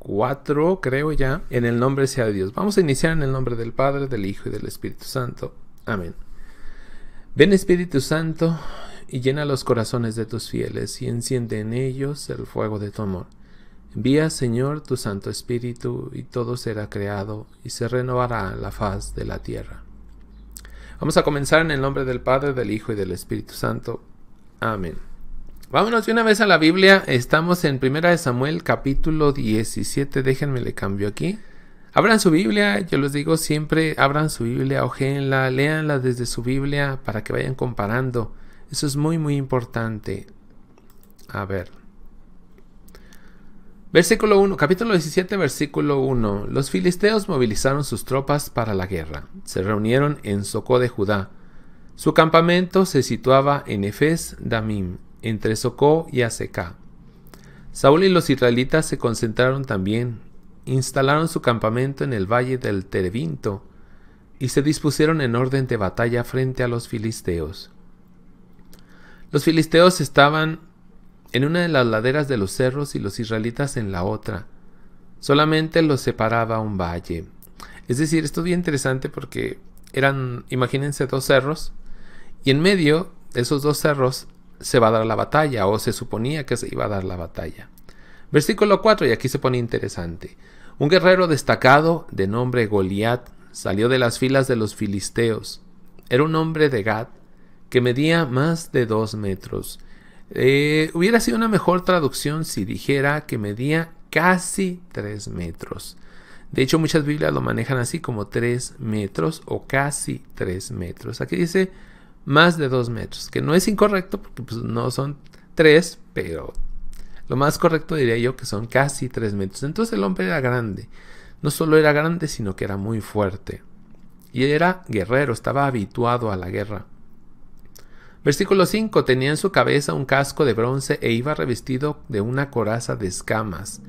cuatro creo ya, en el nombre sea de Dios. Vamos a iniciar en el nombre del Padre, del Hijo y del Espíritu Santo. Amén. Ven Espíritu Santo y llena los corazones de tus fieles y enciende en ellos el fuego de tu amor. Envía, Señor, tu Santo Espíritu y todo será creado y se renovará la faz de la tierra. Vamos a comenzar en el nombre del Padre, del Hijo y del Espíritu Santo. Amén. Vámonos de una vez a la Biblia. Estamos en 1 Samuel capítulo 17. Déjenme le cambio aquí. Abran su Biblia, yo les digo siempre, abran su Biblia, ojéenla, léanla desde su Biblia para que vayan comparando. Eso es muy muy importante. A ver. Versículo 1, capítulo 17, versículo 1. Los filisteos movilizaron sus tropas para la guerra. Se reunieron en Socó de Judá. Su campamento se situaba en Efes Damim, entre Socó y Aseca. Saúl y los israelitas se concentraron también, instalaron su campamento en el valle del Terevinto, y se dispusieron en orden de batalla frente a los filisteos. Los filisteos estaban en una de las laderas de los cerros y los israelitas en la otra. Solamente los separaba un valle. Es decir, esto es bien interesante porque eran, imagínense, dos cerros y en medio de esos dos cerros se va a dar la batalla o se suponía que se iba a dar la batalla. Versículo 4, y aquí se pone interesante. Un guerrero destacado de nombre Goliat salió de las filas de los filisteos. Era un hombre de gat que medía más de dos metros. Eh, hubiera sido una mejor traducción si dijera que medía casi tres metros. De hecho, muchas Biblias lo manejan así como tres metros o casi tres metros. Aquí dice más de dos metros, que no es incorrecto porque pues, no son tres pero lo más correcto diría yo que son casi tres metros. Entonces el hombre era grande, no solo era grande, sino que era muy fuerte. Y era guerrero, estaba habituado a la guerra. Versículo 5. Tenía en su cabeza un casco de bronce e iba revestido de una coraza de escamas.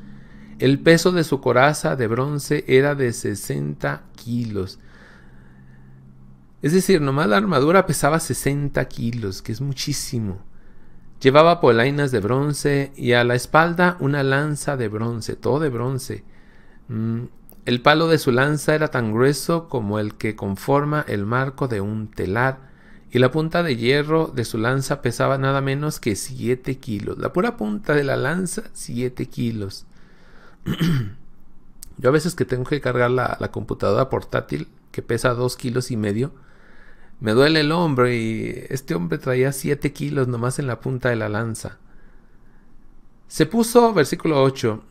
El peso de su coraza de bronce era de 60 kilos es decir, nomás la armadura pesaba 60 kilos, que es muchísimo. Llevaba polainas de bronce y a la espalda una lanza de bronce, todo de bronce. Mm, el palo de su lanza era tan grueso como el que conforma el marco de un telar, y la punta de hierro de su lanza pesaba nada menos que 7 kilos. La pura punta de la lanza, 7 kilos. Yo a veces que tengo que cargar la, la computadora portátil, que pesa 2 kilos y medio, me duele el hombro y este hombre traía siete kilos nomás en la punta de la lanza. Se puso, versículo 8.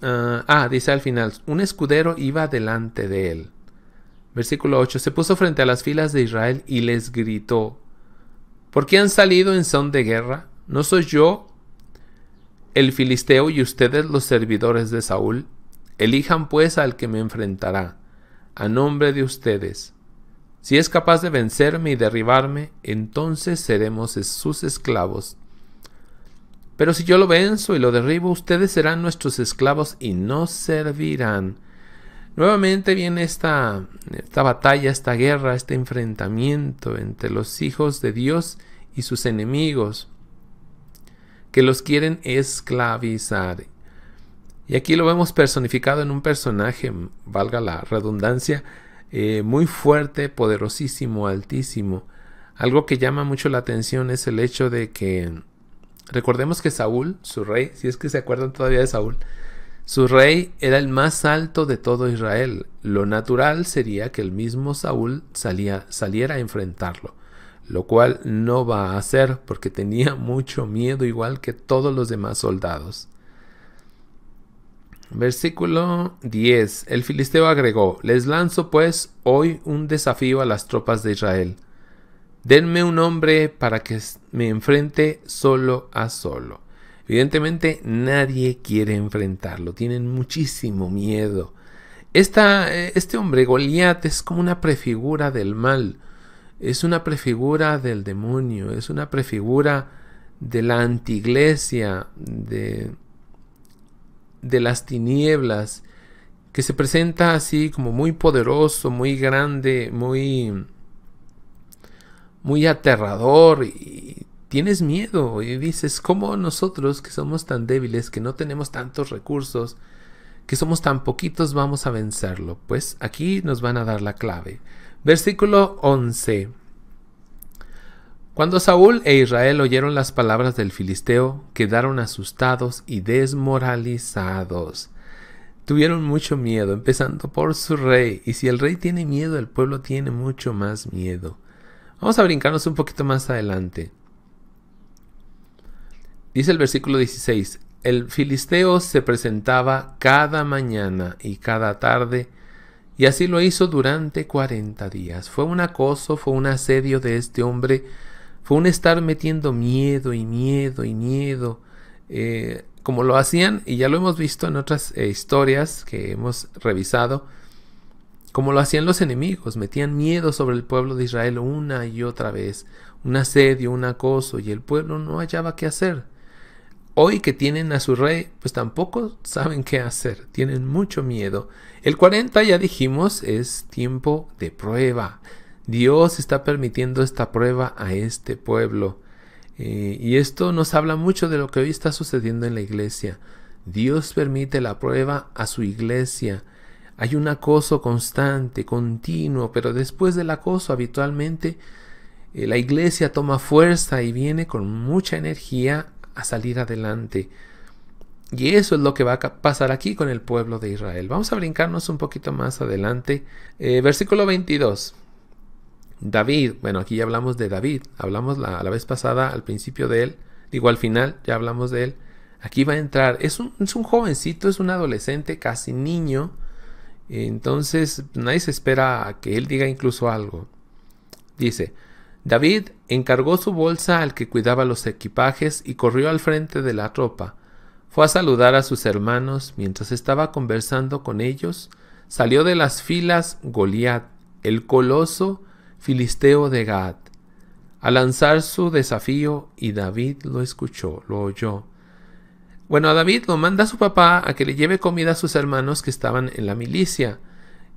Ah, ah, dice al final, un escudero iba delante de él. Versículo 8. Se puso frente a las filas de Israel y les gritó, ¿por qué han salido en son de guerra? ¿No soy yo el filisteo y ustedes los servidores de Saúl? Elijan pues al que me enfrentará, a nombre de ustedes si es capaz de vencerme y derribarme, entonces seremos sus esclavos. Pero si yo lo venzo y lo derribo, ustedes serán nuestros esclavos y nos servirán. Nuevamente viene esta, esta batalla, esta guerra, este enfrentamiento entre los hijos de Dios y sus enemigos, que los quieren esclavizar. Y aquí lo vemos personificado en un personaje, valga la redundancia, eh, muy fuerte, poderosísimo, altísimo. Algo que llama mucho la atención es el hecho de que recordemos que Saúl, su rey, si es que se acuerdan todavía de Saúl, su rey era el más alto de todo Israel. Lo natural sería que el mismo Saúl saliera a enfrentarlo, lo cual no va a hacer porque tenía mucho miedo igual que todos los demás soldados. Versículo 10. El filisteo agregó, Les lanzo pues hoy un desafío a las tropas de Israel. Denme un hombre para que me enfrente solo a solo. Evidentemente nadie quiere enfrentarlo, tienen muchísimo miedo. este hombre Goliat es como una prefigura del mal, es una prefigura del demonio, es una prefigura de la antiglesia, de, de las tinieblas, que se presenta así como muy poderoso, muy grande, muy muy aterrador y tienes miedo y dices, ¿cómo nosotros que somos tan débiles, que no tenemos tantos recursos, que somos tan poquitos, vamos a vencerlo? Pues aquí nos van a dar la clave. Versículo 11. Cuando Saúl e Israel oyeron las palabras del filisteo, quedaron asustados y desmoralizados. Tuvieron mucho miedo, empezando por su rey, y si el rey tiene miedo, el pueblo tiene mucho más miedo. Vamos a brincarnos un poquito más adelante. Dice el versículo 16, el filisteo se presentaba cada mañana y cada tarde, y así lo hizo durante 40 días. Fue un acoso, fue un asedio de este hombre fue un estar metiendo miedo y miedo y miedo, eh, como lo hacían, y ya lo hemos visto en otras eh, historias que hemos revisado, como lo hacían los enemigos, metían miedo sobre el pueblo de Israel una y otra vez, un asedio, un acoso, y el pueblo no hallaba qué hacer. Hoy que tienen a su rey, pues tampoco saben qué hacer, tienen mucho miedo. El 40 ya dijimos es tiempo de prueba. Dios está permitiendo esta prueba a este pueblo. Eh, y esto nos habla mucho de lo que hoy está sucediendo en la iglesia. Dios permite la prueba a su iglesia. Hay un acoso constante, continuo, pero después del acoso habitualmente eh, la iglesia toma fuerza y viene con mucha energía a salir adelante. Y eso es lo que va a pasar aquí con el pueblo de Israel. Vamos a brincarnos un poquito más adelante. Eh, versículo 22. David, bueno, aquí ya hablamos de David, hablamos la, la, vez pasada al principio de él, digo al final, ya hablamos de él. Aquí va a entrar, es un, es un jovencito, es un adolescente, casi niño, entonces nadie se espera a que él diga incluso algo. Dice, David encargó su bolsa al que cuidaba los equipajes y corrió al frente de la tropa. Fue a saludar a sus hermanos mientras estaba conversando con ellos, salió de las filas Goliat, el coloso, filisteo de Gad, a lanzar su desafío y David lo escuchó, lo oyó. Bueno, a David lo manda a su papá a que le lleve comida a sus hermanos que estaban en la milicia.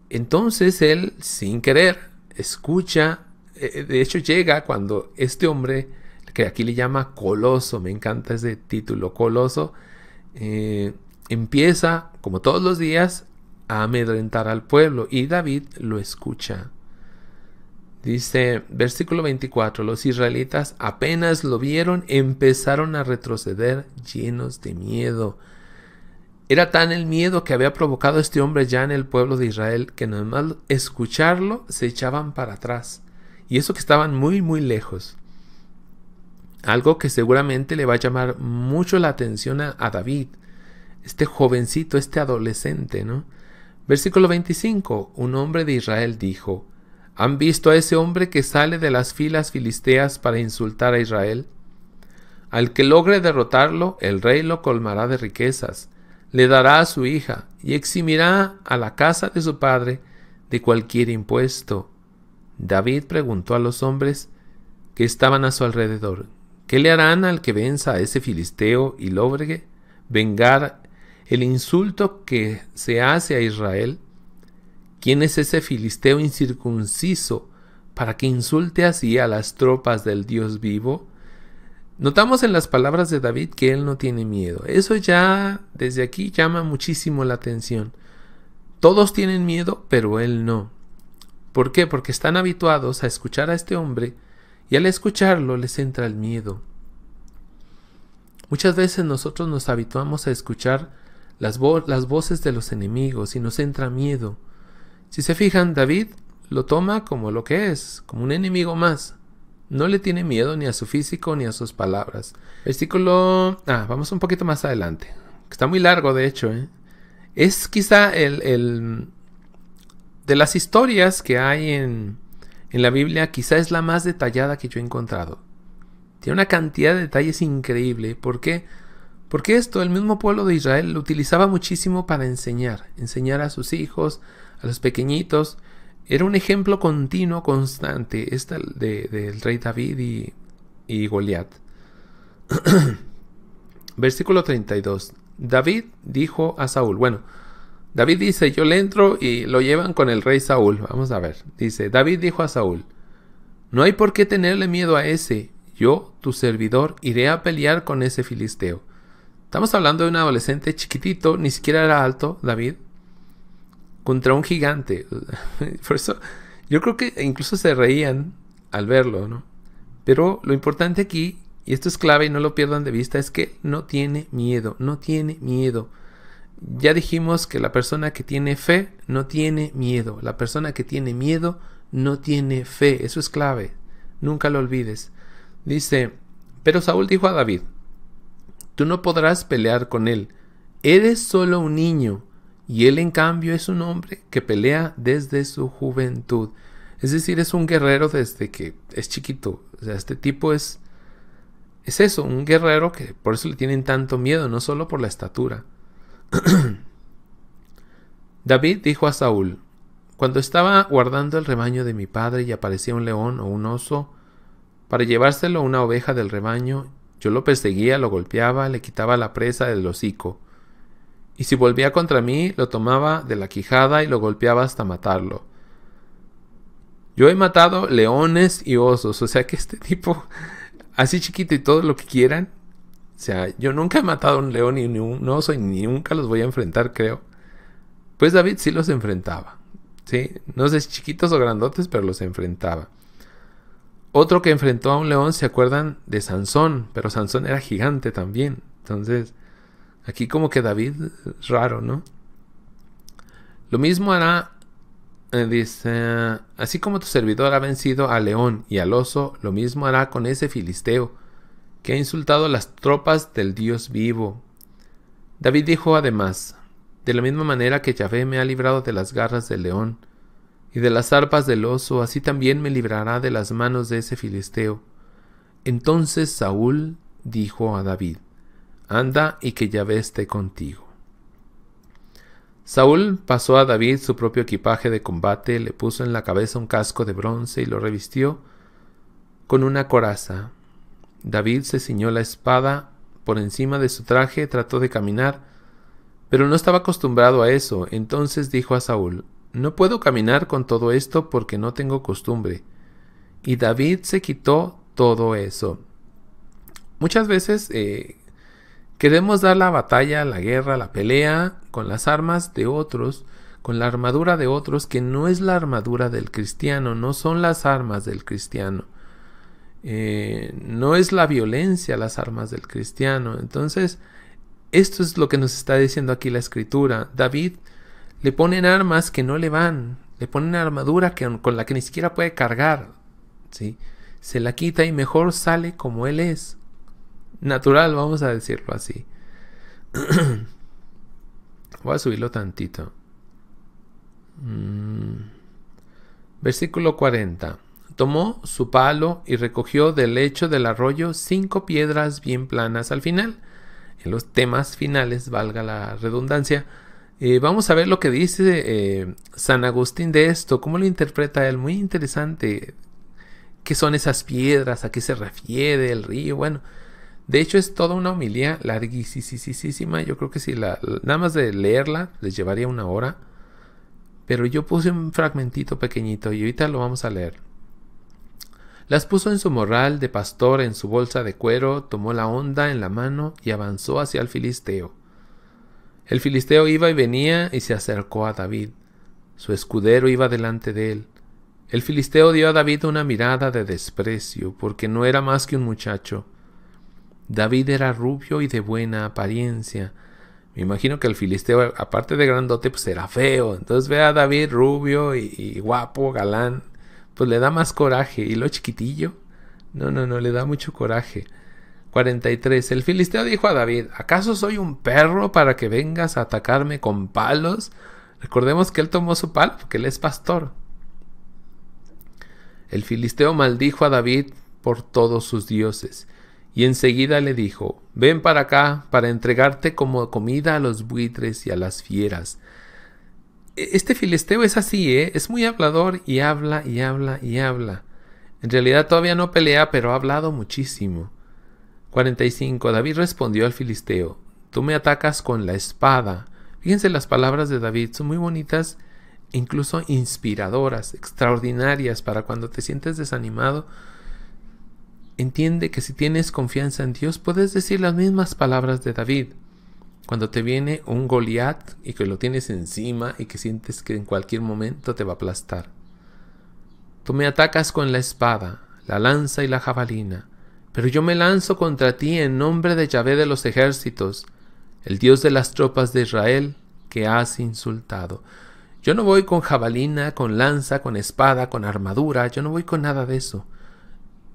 Entonces él, sin querer, escucha, eh, eh, de hecho llega cuando este hombre, que aquí le llama Coloso, me encanta ese título, Coloso, eh, empieza, como todos los días, a amedrentar al pueblo y David lo escucha. Dice, versículo 24, los israelitas apenas lo vieron, empezaron a retroceder llenos de miedo. Era tan el miedo que había provocado este hombre ya en el pueblo de Israel que nada escucharlo se echaban para atrás. Y eso que estaban muy, muy lejos. Algo que seguramente le va a llamar mucho la atención a, a David, este jovencito, este adolescente, ¿no? Versículo 25, un hombre de Israel dijo, ¿Han visto a ese hombre que sale de las filas filisteas para insultar a Israel? Al que logre derrotarlo, el rey lo colmará de riquezas, le dará a su hija y eximirá a la casa de su padre de cualquier impuesto. David preguntó a los hombres que estaban a su alrededor, ¿qué le harán al que venza a ese filisteo y logre vengar el insulto que se hace a Israel? ¿Quién es ese filisteo incircunciso para que insulte así a las tropas del Dios vivo? Notamos en las palabras de David que él no tiene miedo. Eso ya desde aquí llama muchísimo la atención. Todos tienen miedo, pero él no. ¿Por qué? Porque están habituados a escuchar a este hombre y al escucharlo les entra el miedo. Muchas veces nosotros nos habituamos a escuchar las, las voces de los enemigos y nos entra miedo. Si se fijan, David lo toma como lo que es, como un enemigo más. No le tiene miedo ni a su físico ni a sus palabras. Versículo... Ah, vamos un poquito más adelante. Está muy largo, de hecho. ¿eh? Es quizá el, De las historias que hay en, en la Biblia, quizá es la más detallada que yo he encontrado. Tiene una cantidad de detalles increíble. ¿Por qué? Porque esto el mismo pueblo de Israel lo utilizaba muchísimo para enseñar, enseñar a sus hijos, a los pequeñitos. Era un ejemplo continuo, constante, esta del rey David y, y Goliat. Versículo 32. David dijo a Saúl, bueno, David dice, yo le entro y lo llevan con el rey Saúl. Vamos a ver. Dice, David dijo a Saúl, no hay por qué tenerle miedo a ese. Yo, tu servidor, iré a pelear con ese filisteo. Estamos hablando de un adolescente chiquitito, ni siquiera era alto, David contra un gigante. Por eso, yo creo que incluso se reían al verlo, ¿no? Pero lo importante aquí, y esto es clave y no lo pierdan de vista, es que no tiene miedo, no tiene miedo. Ya dijimos que la persona que tiene fe no tiene miedo. La persona que tiene miedo no tiene fe. Eso es clave. Nunca lo olvides. Dice, pero Saúl dijo a David, tú no podrás pelear con él. Eres solo un niño y él en cambio es un hombre que pelea desde su juventud. Es decir, es un guerrero desde que es chiquito. O sea, este tipo es... Es eso, un guerrero que por eso le tienen tanto miedo, no solo por la estatura. David dijo a Saúl, cuando estaba guardando el rebaño de mi padre y aparecía un león o un oso, para llevárselo a una oveja del rebaño, yo lo perseguía, lo golpeaba, le quitaba la presa del hocico y si volvía contra mí lo tomaba de la quijada y lo golpeaba hasta matarlo. Yo he matado leones y osos, o sea que este tipo, así chiquito y todo lo que quieran, o sea, yo nunca he matado un león y un oso y ni nunca los voy a enfrentar, creo. Pues David sí los enfrentaba, ¿sí? No sé si chiquitos o grandotes, pero los enfrentaba. Otro que enfrentó a un león, ¿se acuerdan de Sansón? Pero Sansón era gigante también, entonces Aquí como que David raro, ¿no? Lo mismo hará, eh, dice, así como tu servidor ha vencido al león y al oso, lo mismo hará con ese filisteo, que ha insultado las tropas del Dios vivo. David dijo además, de la misma manera que Yahvé me ha librado de las garras del león y de las arpas del oso, así también me librará de las manos de ese filisteo. Entonces Saúl dijo a David, anda y que Yahvé esté contigo. Saúl pasó a David su propio equipaje de combate, le puso en la cabeza un casco de bronce y lo revistió con una coraza. David se ciñó la espada por encima de su traje, trató de caminar, pero no estaba acostumbrado a eso. Entonces dijo a Saúl, No puedo caminar con todo esto porque no tengo costumbre. Y David se quitó todo eso. Muchas veces eh, Queremos dar la batalla, la guerra, la pelea con las armas de otros, con la armadura de otros, que no es la armadura del cristiano, no son las armas del cristiano. Eh, no es la violencia las armas del cristiano. Entonces, esto es lo que nos está diciendo aquí la escritura. David le ponen armas que no le van, le ponen armadura que, con la que ni siquiera puede cargar. ¿sí? Se la quita y mejor sale como él es natural, vamos a decirlo así. Voy a subirlo tantito. Mm. Versículo 40. Tomó su palo y recogió del lecho del arroyo cinco piedras bien planas al final. En los temas finales, valga la redundancia, eh, vamos a ver lo que dice eh, San Agustín de esto, cómo lo interpreta él. Muy interesante. ¿Qué son esas piedras? ¿A qué se refiere el río? Bueno, de hecho, es toda una homilía larguísima. Yo creo que si nada más de leerla les llevaría una hora. Pero yo puse un fragmentito pequeñito y ahorita lo vamos a leer. Las puso en su morral de pastor en su bolsa de cuero, tomó la onda en la mano y avanzó hacia el filisteo. El filisteo iba y venía y se acercó a David. Su escudero iba delante de él. El filisteo dio a David una mirada de desprecio, porque no era más que un muchacho, David era rubio y de buena apariencia. Me imagino que el filisteo, aparte de grandote, pues era feo. Entonces ve a David rubio y, guapo, galán. Pues le da más coraje. Y lo chiquitillo. No, no, no, le da mucho coraje. 43. El filisteo dijo a David, ¿acaso soy un perro para que vengas a atacarme con palos? Recordemos que él tomó su palo porque él es pastor. El filisteo maldijo a David por todos sus dioses y enseguida le dijo, ven para acá para entregarte como comida a los buitres y a las fieras. E-, este filisteo es así, ¿eh? es muy hablador y habla y habla y habla. En realidad todavía no pelea, pero ha hablado muchísimo. 45. David respondió al filisteo, tú me atacas con la espada. Fíjense las palabras de David, son muy bonitas, incluso inspiradoras, extraordinarias para cuando te sientes desanimado Entiende que si tienes confianza en Dios puedes decir las mismas palabras de David. Cuando te viene un Goliat y que lo tienes encima y que sientes que en cualquier momento te va a aplastar. Tú me atacas con la espada, la lanza y la jabalina, pero yo me lanzo contra ti en nombre de Yahvé de los ejércitos, el Dios de las tropas de Israel, que has insultado. Yo no voy con jabalina, con lanza, con espada, con armadura, yo no voy con nada de eso.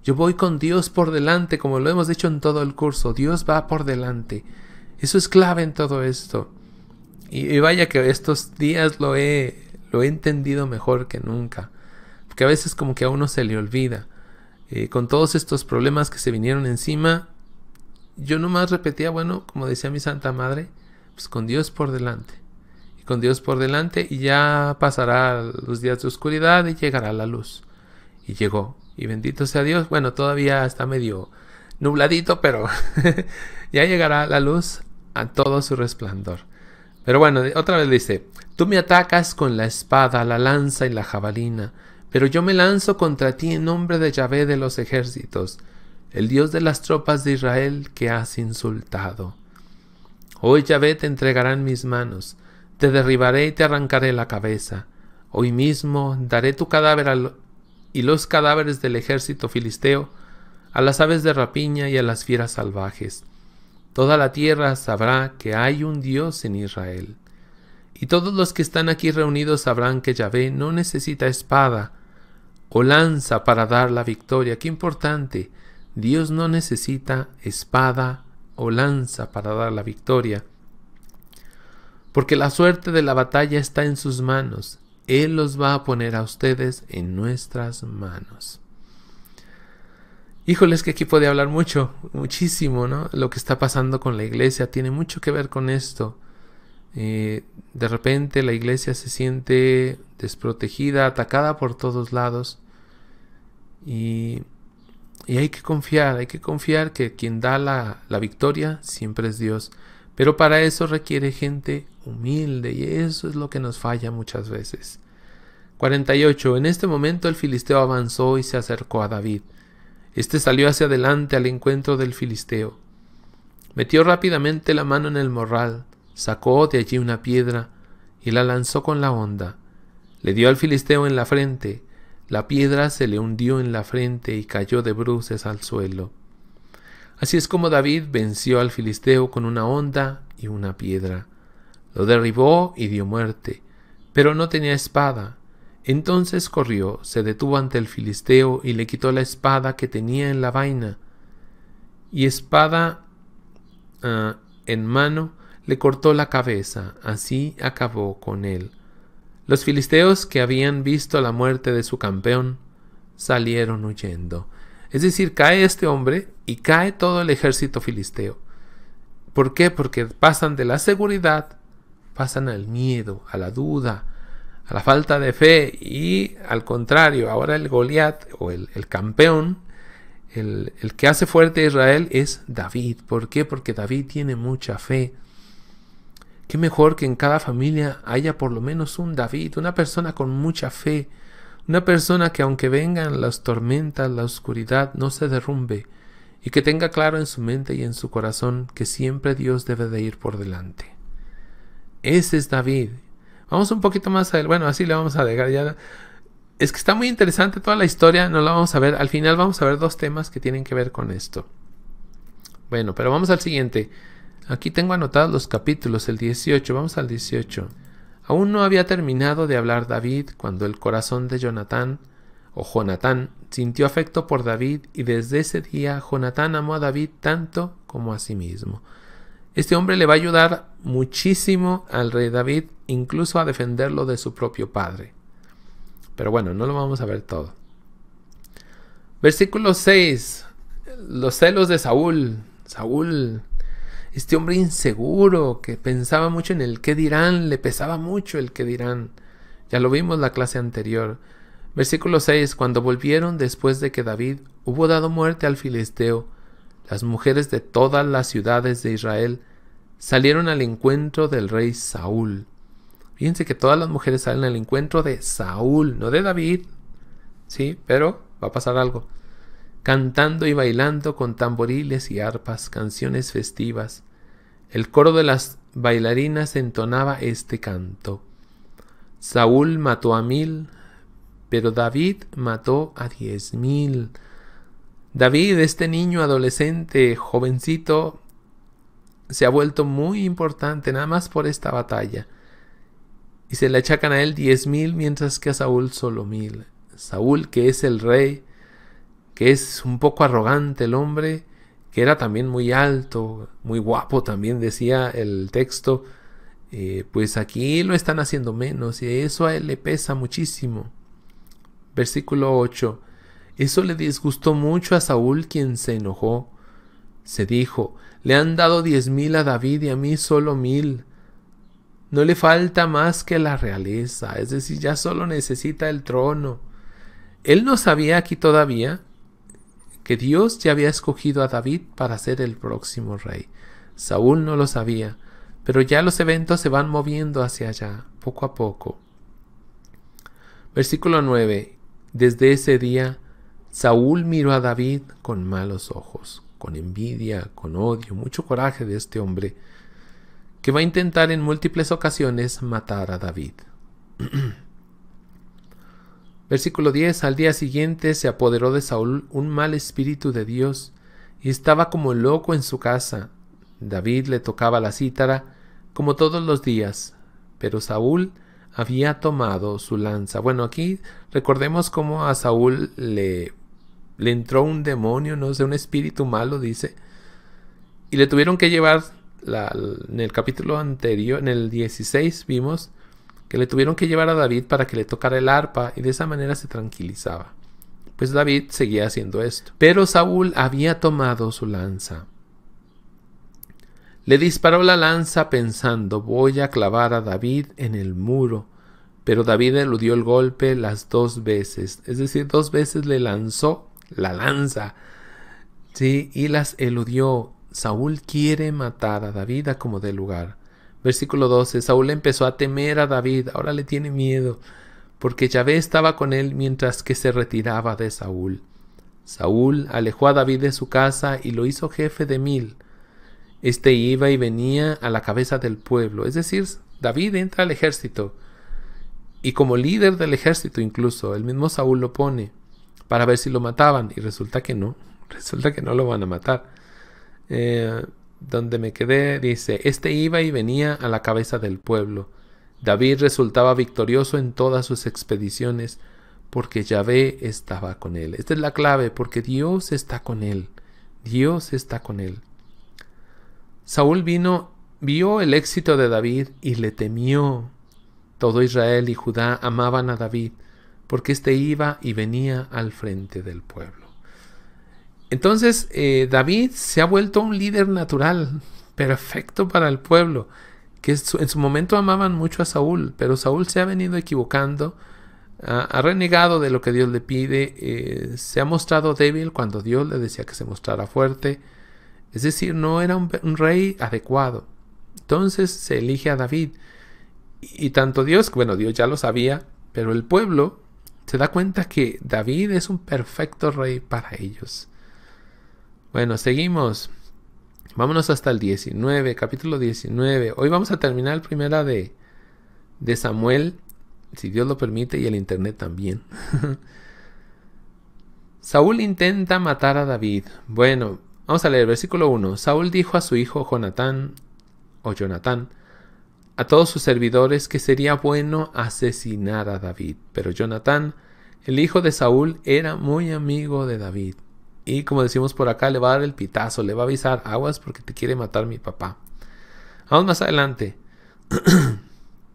Yo voy con Dios por delante, como lo hemos dicho en todo el curso. Dios va por delante. Eso es clave en todo esto. Y, vaya que estos días lo he, lo he entendido mejor que nunca. Porque a veces como que a uno se le olvida. Eh, con todos estos problemas que se vinieron encima, yo nomás repetía, bueno, como decía mi Santa Madre, pues con Dios por delante. Y con Dios por delante y ya pasará los días de oscuridad y llegará la luz. Y llegó. Y bendito sea Dios. Bueno, todavía está medio nubladito, pero ya llegará la luz a todo su resplandor. Pero bueno, otra vez dice, tú me atacas con la espada, la lanza y la jabalina, pero yo me lanzo contra ti en nombre de Yahvé de los ejércitos, el Dios de las tropas de Israel que has insultado. Hoy Yahvé te entregarán mis manos, te derribaré y te arrancaré la cabeza. Hoy mismo daré tu cadáver al, y los cadáveres del ejército filisteo, a las aves de rapiña y a las fieras salvajes. Toda la tierra sabrá que hay un Dios en Israel. Y todos los que están aquí reunidos sabrán que Yahvé no necesita espada o lanza para dar la victoria. Qué importante, Dios no necesita espada o lanza para dar la victoria. Porque la suerte de la batalla está en sus manos. Él los va a poner a ustedes en nuestras manos. Híjoles que aquí puede hablar mucho, muchísimo, ¿no? Lo que está pasando con la iglesia tiene mucho que ver con esto. Eh, de repente la iglesia se siente desprotegida, atacada por todos lados. Y, hay que confiar, hay que confiar que quien da la, la victoria siempre es Dios. Pero para eso requiere gente humilde y eso es lo que nos falla muchas veces. 48. En este momento el filisteo avanzó y se acercó a David. Este salió hacia adelante al encuentro del filisteo. Metió rápidamente la mano en el morral, sacó de allí una piedra y la lanzó con la honda. Le dio al filisteo en la frente. La piedra se le hundió en la frente y cayó de bruces al suelo. Así es como David venció al filisteo con una honda y una piedra. Lo derribó y dio muerte, pero no tenía espada. Entonces corrió, se detuvo ante el filisteo y le quitó la espada que tenía en la vaina. Y espada ah, en mano le cortó la cabeza, así acabó con él. Los filisteos que habían visto la muerte de su campeón salieron huyendo. Es decir, cae este hombre y cae todo el ejército filisteo. ¿Por qué? Porque pasan de la seguridad pasan al miedo, a la duda, a la falta de fe y al contrario, ahora el Goliat o el, campeón, el, el, que hace fuerte a Israel es David. ¿Por qué? Porque David tiene mucha fe. Qué mejor que en cada familia haya por lo menos un David, una persona con mucha fe, una persona que aunque vengan las tormentas, la oscuridad, no se derrumbe y que tenga claro en su mente y en su corazón que siempre Dios debe de ir por delante. Ese es David. Vamos un poquito más a él. Bueno, así le vamos a dejar ya. Es que está muy interesante toda la historia, no la vamos a ver. Al final vamos a ver dos temas que tienen que ver con esto. Bueno, pero vamos al siguiente. Aquí tengo anotados los capítulos, el 18, vamos al 18. Aún no había terminado de hablar David cuando el corazón de Jonatán, o Jonatán, sintió afecto por David y desde ese día Jonatán amó a David tanto como a sí mismo. Este hombre le va a ayudar muchísimo al rey David, incluso a defenderlo de su propio padre. Pero bueno, no lo vamos a ver todo. Versículo 6. Los celos de Saúl. Saúl, este hombre inseguro que pensaba mucho en el qué dirán, le pesaba mucho el qué dirán. Ya lo vimos la clase anterior. Versículo 6. Cuando volvieron después de que David hubo dado muerte al filisteo, las mujeres de todas las ciudades de Israel salieron al encuentro del rey Saúl. Fíjense que todas las mujeres salen al encuentro de Saúl, no de David. Sí, pero va a pasar algo. Cantando y bailando con tamboriles y arpas, canciones festivas. El coro de las bailarinas entonaba este canto. Saúl mató a mil, pero David mató a diez mil. David, este niño adolescente, jovencito, se ha vuelto muy importante nada más por esta batalla. Y se le achacan a él diez mil, mientras que a Saúl solo mil. Saúl, que es el rey, que es un poco arrogante el hombre, que era también muy alto, muy guapo también, decía el texto, eh, pues aquí lo están haciendo menos y eso a él le pesa muchísimo. Versículo 8. Eso le disgustó mucho a Saúl, quien se enojó. Se dijo, le han dado diez mil a David y a mí solo mil. No le falta más que la realeza, es decir, ya solo necesita el trono. Él no sabía aquí todavía que Dios ya había escogido a David para ser el próximo rey. Saúl no lo sabía, pero ya los eventos se van moviendo hacia allá, poco a poco. Versículo 9. Desde ese día Saúl miró a David con malos ojos, con envidia, con odio, mucho coraje de este hombre, que va a intentar en múltiples ocasiones matar a David. Versículo 10. Al día siguiente se apoderó de Saúl un mal espíritu de Dios y estaba como loco en su casa. David le tocaba la cítara como todos los días, pero Saúl había tomado su lanza. Bueno, aquí recordemos cómo a Saúl le le entró un demonio, no sé, un espíritu malo, dice. Y le tuvieron que llevar, en el capítulo anterior, en el 16, vimos que le tuvieron que llevar a David para que le tocara el arpa y de esa manera se tranquilizaba. Pues David seguía haciendo esto. Pero Saúl había tomado su lanza. Le disparó la lanza pensando voy a clavar a David en el muro. Pero David eludió el golpe las dos veces, es decir, dos veces le lanzó la lanza. Sí, y las eludió. Saúl quiere matar a David a como de lugar. Versículo 12. Saúl empezó a temer a David, ahora le tiene miedo, porque Yahvé estaba con él mientras que se retiraba de Saúl. Saúl alejó a David de su casa y lo hizo jefe de mil. Este iba y venía a la cabeza del pueblo, es decir, David entra al ejército y como líder del ejército incluso, el mismo Saúl lo pone para ver si lo mataban. Y resulta que no, resulta que no lo van a matar. Eh, donde me quedé dice, este iba y venía a la cabeza del pueblo. David resultaba victorioso en todas sus expediciones porque Yahvé estaba con él. Esta es la clave, porque Dios está con él. Dios está con él. Saúl vino, vio el éxito de David y le temió. Todo Israel y Judá amaban a David porque éste iba y venía al frente del pueblo. Entonces eh, David se ha vuelto un líder natural, perfecto para el pueblo, que en su momento amaban mucho a Saúl, pero Saúl se ha venido equivocando, ha, renegado de lo que Dios le pide, eh, se ha mostrado débil cuando Dios le decía que se mostrara fuerte, es decir, no era un, rey adecuado. Entonces se elige a David. y tanto Dios, bueno, Dios ya lo sabía, pero el pueblo se da cuenta que David es un perfecto rey para ellos. Bueno, seguimos. Vámonos hasta el 19, capítulo 19. Hoy vamos a terminar primera de, Samuel, si Dios lo permite, y el Internet también. Saúl intenta matar a David. Bueno, vamos a leer versículo 1. Saúl dijo a su hijo Jonatán, o Jonatán, a todos sus servidores que sería bueno asesinar a David. Pero jonathan el hijo de Saúl, era muy amigo de David. Y como decimos por acá, le va a dar el pitazo, le va a avisar, aguas porque te quiere matar mi papá. Vamos más adelante.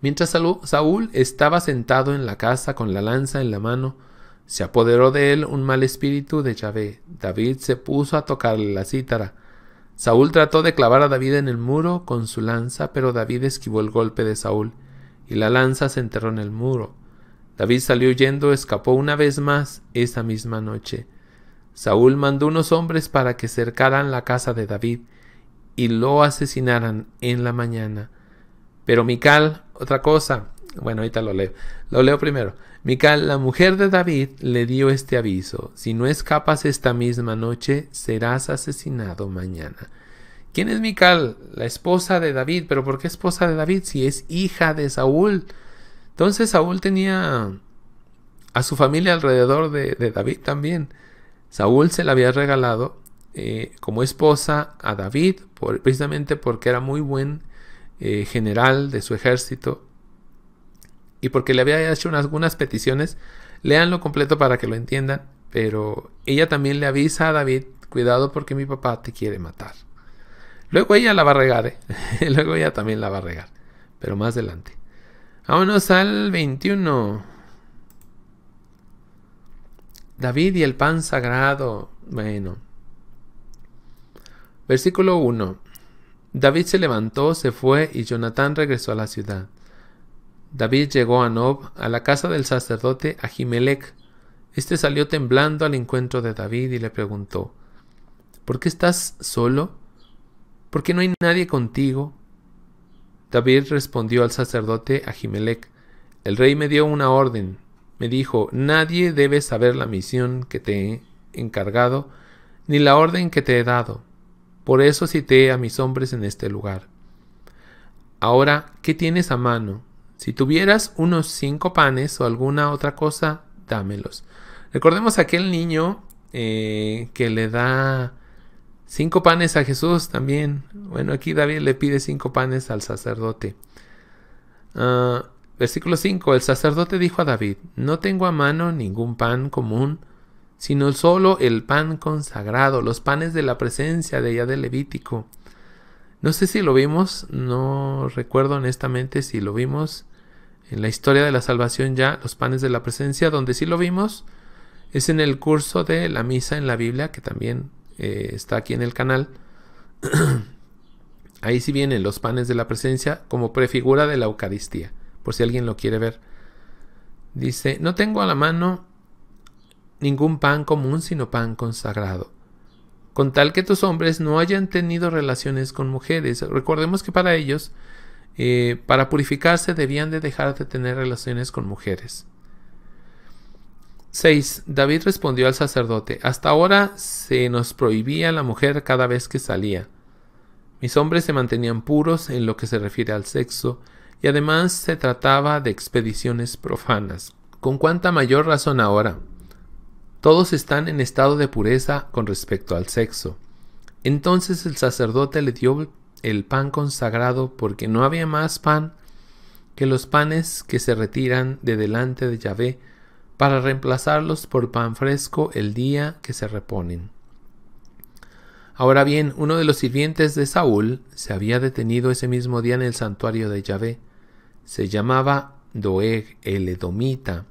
Mientras Saúl estaba sentado en la casa con la lanza en la mano, se apoderó de él un mal espíritu de Yahvé. David se puso a tocarle la cítara. Saúl trató de clavar a David en el muro con su lanza, pero David esquivó el golpe de Saúl, y la lanza se enterró en el muro. David salió huyendo, escapó una vez más esa misma noche. Saúl mandó unos hombres para que cercaran la casa de David y lo asesinaran en la mañana. Pero Mical, otra cosa, bueno, ahorita lo leo. Lo leo primero. Mical, la mujer de David, le dio este aviso, si no escapas esta misma noche, serás asesinado mañana. ¿Quién es Mical? La esposa de David, pero ¿por qué esposa de David si es hija de Saúl? Entonces Saúl tenía a su familia alrededor de, David también. Saúl se la había regalado eh, como esposa a David, precisamente porque era muy buen eh, general de su ejército y porque le había hecho unas, algunas peticiones. léanlo completo para que lo entiendan. Pero ella también le avisa a David, cuidado porque mi papá te quiere matar. Luego ella la va a regar, ¿eh? luego ella también la va a regar. Pero más adelante. Vámonos al 21. David y el pan sagrado. Bueno. Versículo 1. David se levantó, se fue y Jonatán regresó a la ciudad. David llegó a Nob, a la casa del sacerdote Ahimelech. Este salió temblando al encuentro de David y le preguntó, ¿Por qué estás solo? ¿Por qué no hay nadie contigo? David respondió al sacerdote Ahimelech, el rey me dio una orden, me dijo, nadie debe saber la misión que te he encargado, ni la orden que te he dado. Por eso cité a mis hombres en este lugar. Ahora, ¿qué tienes a mano? Si tuvieras unos cinco panes o alguna otra cosa, dámelos. Recordemos aquel niño eh, que le da cinco panes a Jesús también. Bueno, aquí David le pide cinco panes al sacerdote. Ah, versículo 5. El sacerdote dijo a David, no tengo a mano ningún pan común, sino solo el pan consagrado, los panes de la presencia de allá de Levítico. No sé si lo vimos, no recuerdo honestamente si lo vimos en la historia de la salvación ya los panes de la presencia, donde sí lo vimos, es en el curso de la misa en la Biblia, que también eh, está aquí en el canal. Ahí sí vienen los panes de la presencia como prefigura de la Eucaristía, por si alguien lo quiere ver. Dice, no tengo a la mano ningún pan común, sino pan consagrado, con tal que tus hombres no hayan tenido relaciones con mujeres. Recordemos que para ellos eh, para purificarse debían de dejar de tener relaciones con mujeres. 6. David respondió al sacerdote, hasta ahora se nos prohibía la mujer cada vez que salía. Mis hombres se mantenían puros en lo que se refiere al sexo, y además se trataba de expediciones profanas. ¿Con cuánta mayor razón ahora? Todos están en estado de pureza con respecto al sexo. Entonces el sacerdote le dio el pan consagrado porque no había más pan que los panes que se retiran de delante de Yahvé para reemplazarlos por pan fresco el día que se reponen. Ahora bien, uno de los sirvientes de Saúl se había detenido ese mismo día en el santuario de Yahvé. Se llamaba Doeg el Edomita.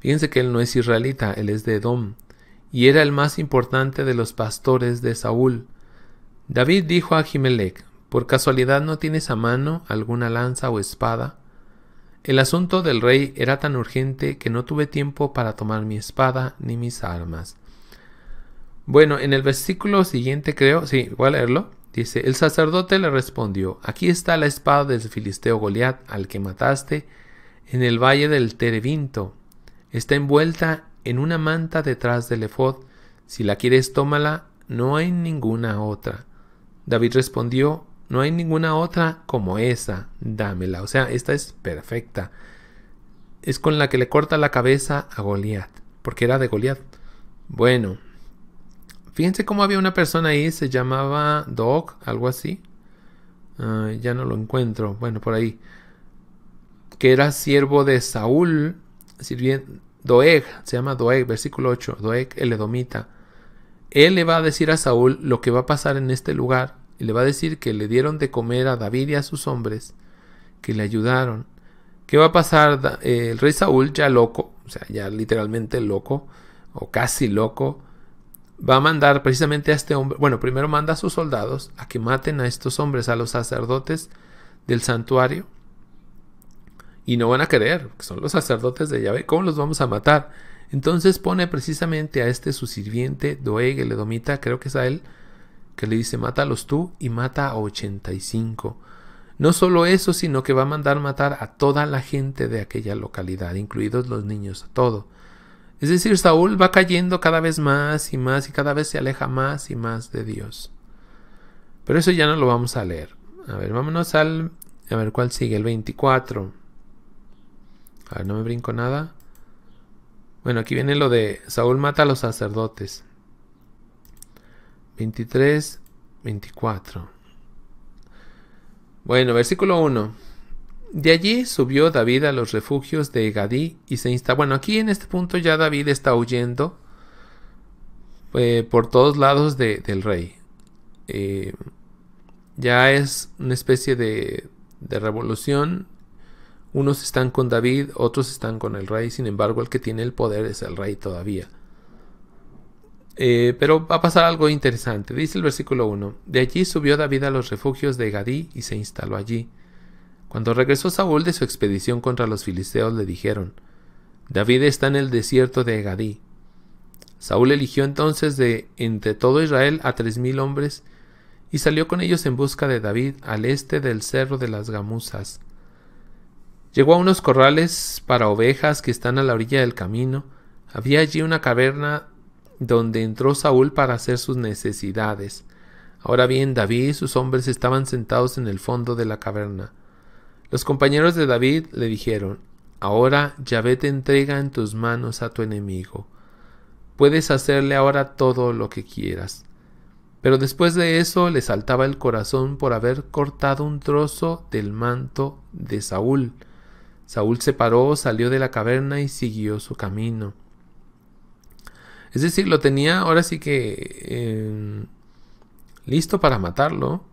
Fíjense que él no es israelita, él es de Edom, y era el más importante de los pastores de Saúl, David dijo a jimelec ¿por casualidad no tienes a mano alguna lanza o espada? El asunto del rey era tan urgente que no tuve tiempo para tomar mi espada ni mis armas. Bueno, en el versículo siguiente creo, sí, voy a leerlo. Dice, el sacerdote le respondió, aquí está la espada del filisteo Goliath al que mataste en el valle del Terevinto. Está envuelta en una manta detrás del efod. Si la quieres, tómala, no hay ninguna otra. David respondió, no hay ninguna otra como esa, dámela. O sea, esta es perfecta. Es con la que le corta la cabeza a Goliat, porque era de Goliat. Bueno, fíjense cómo había una persona ahí, se llamaba Doc, algo así. Ah, ya no lo encuentro, bueno, por ahí. Que era siervo de Saúl, bien Doeg, se llama Doeg, versículo 8, Doeg el Edomita, él le va a decir a Saúl lo que va a pasar en este lugar y le va a decir que le dieron de comer a David y a sus hombres, que le ayudaron. ¿Qué va a pasar? Eh, el rey Saúl ya loco, o sea, ya literalmente loco, o casi loco, va a mandar precisamente a este hombre, bueno, primero manda a sus soldados a que maten a estos hombres, a los sacerdotes del santuario. Y no van a querer, que son los sacerdotes de Yahvé, ¿cómo los vamos a matar? Entonces pone precisamente a este su sirviente, Doeg, el domita, creo que es a él, que le dice, mátalos tú y mata a 85. No solo eso, sino que va a mandar matar a toda la gente de aquella localidad, incluidos los niños, a todo. Es decir, Saúl va cayendo cada vez más y más y cada vez se aleja más y más de Dios. Pero eso ya no lo vamos a leer. A ver, vámonos al... A ver, ¿cuál sigue? El 24. A ver, no me brinco nada. Bueno, aquí viene lo de Saúl mata a los sacerdotes. 23, 24. Bueno, versículo 1. De allí subió David a los refugios de Gadí y se insta. Bueno, aquí en este punto ya David está huyendo eh, por todos lados del rey. Eh, ya es una especie de, de revolución unos están con David, otros están con el rey, sin embargo el que tiene el poder es el rey todavía. Eh, pero va a pasar algo interesante. Dice el versículo 1. De allí subió David a los refugios de Gadí y se instaló allí. Cuando regresó Saúl de su expedición contra los filisteos le dijeron, David está en el desierto de Gadí. Saúl eligió entonces de entre todo Israel a tres mil hombres y salió con ellos en busca de David al este del cerro de las Gamuzas. Llegó a unos corrales para ovejas que están a la orilla del camino. Había allí una caverna donde entró Saúl para hacer sus necesidades. Ahora bien, David y sus hombres estaban sentados en el fondo de la caverna. Los compañeros de David le dijeron, Ahora Yahvé te entrega en tus manos a tu enemigo. Puedes hacerle ahora todo lo que quieras. Pero después de eso le saltaba el corazón por haber cortado un trozo del manto de Saúl Saúl se paró, salió de la caverna y siguió su camino. Es decir, lo tenía ahora sí que em, listo para matarlo.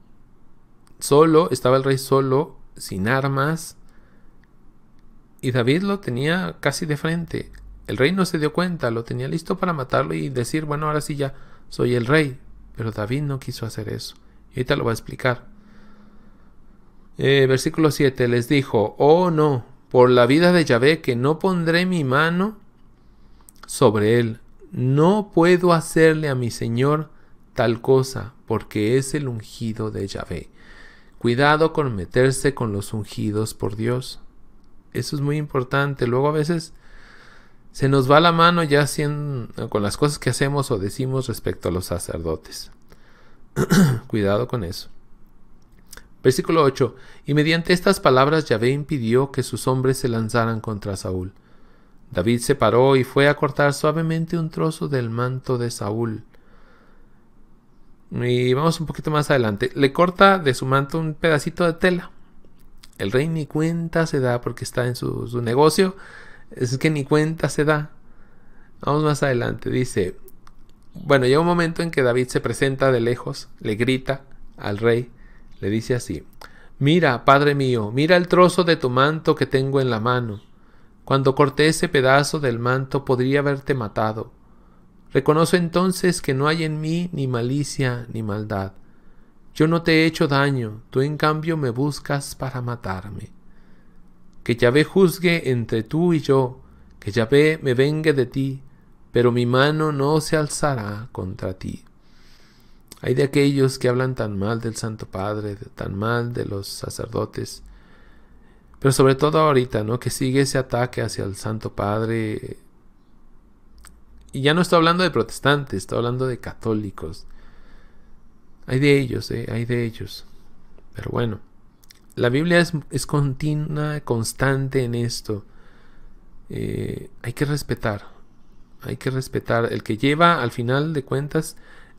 Solo, estaba el rey solo, sin armas. Y David lo tenía casi de frente. El rey no se dio cuenta, lo tenía listo para matarlo y decir, bueno, ahora sí ya soy el rey. Pero David no quiso hacer eso. Y ahorita lo va a explicar. Eh, versículo 7 les dijo, oh no, por la vida de Yahvé que no pondré mi mano sobre él. No puedo hacerle a mi Señor tal cosa, porque es el ungido de Yahvé. Cuidado con meterse con los ungidos por Dios. Eso es muy importante. Luego a veces se nos va la mano ya con las cosas que hacemos o decimos respecto a los sacerdotes. Cuidado con eso. Versículo 8. Y mediante estas palabras Yahvé impidió que sus hombres se lanzaran contra Saúl. David se paró y fue a cortar suavemente un trozo del manto de Saúl. Y vamos un poquito más adelante. Le corta de su manto un pedacito de tela. El rey ni cuenta se da porque está en su, negocio. Es que ni cuenta se da. Vamos más adelante. Dice, bueno, llega un momento en que David se presenta de lejos, le grita al rey le dice así, Mira, Padre mío, mira el trozo de tu manto que tengo en la mano. Cuando corté ese pedazo del manto podría haberte matado. Reconozco entonces que no hay en mí ni malicia ni maldad. Yo no te he hecho daño, tú en cambio me buscas para matarme. Que Yahvé juzgue entre tú y yo, que Yahvé me vengue de ti, pero mi mano no se alzará contra ti. Hay de aquellos que hablan tan mal del Santo Padre, tan mal de los sacerdotes, pero sobre todo ahorita, ¿no? Que sigue ese ataque hacia el Santo Padre. Y ya no está hablando de protestantes, está hablando de católicos. Hay de ellos, ¿eh? Hay de ellos. Pero bueno, la Biblia es, continua, constante en esto. Eh, hay que respetar. Hay que respetar. El que lleva, al final de cuentas,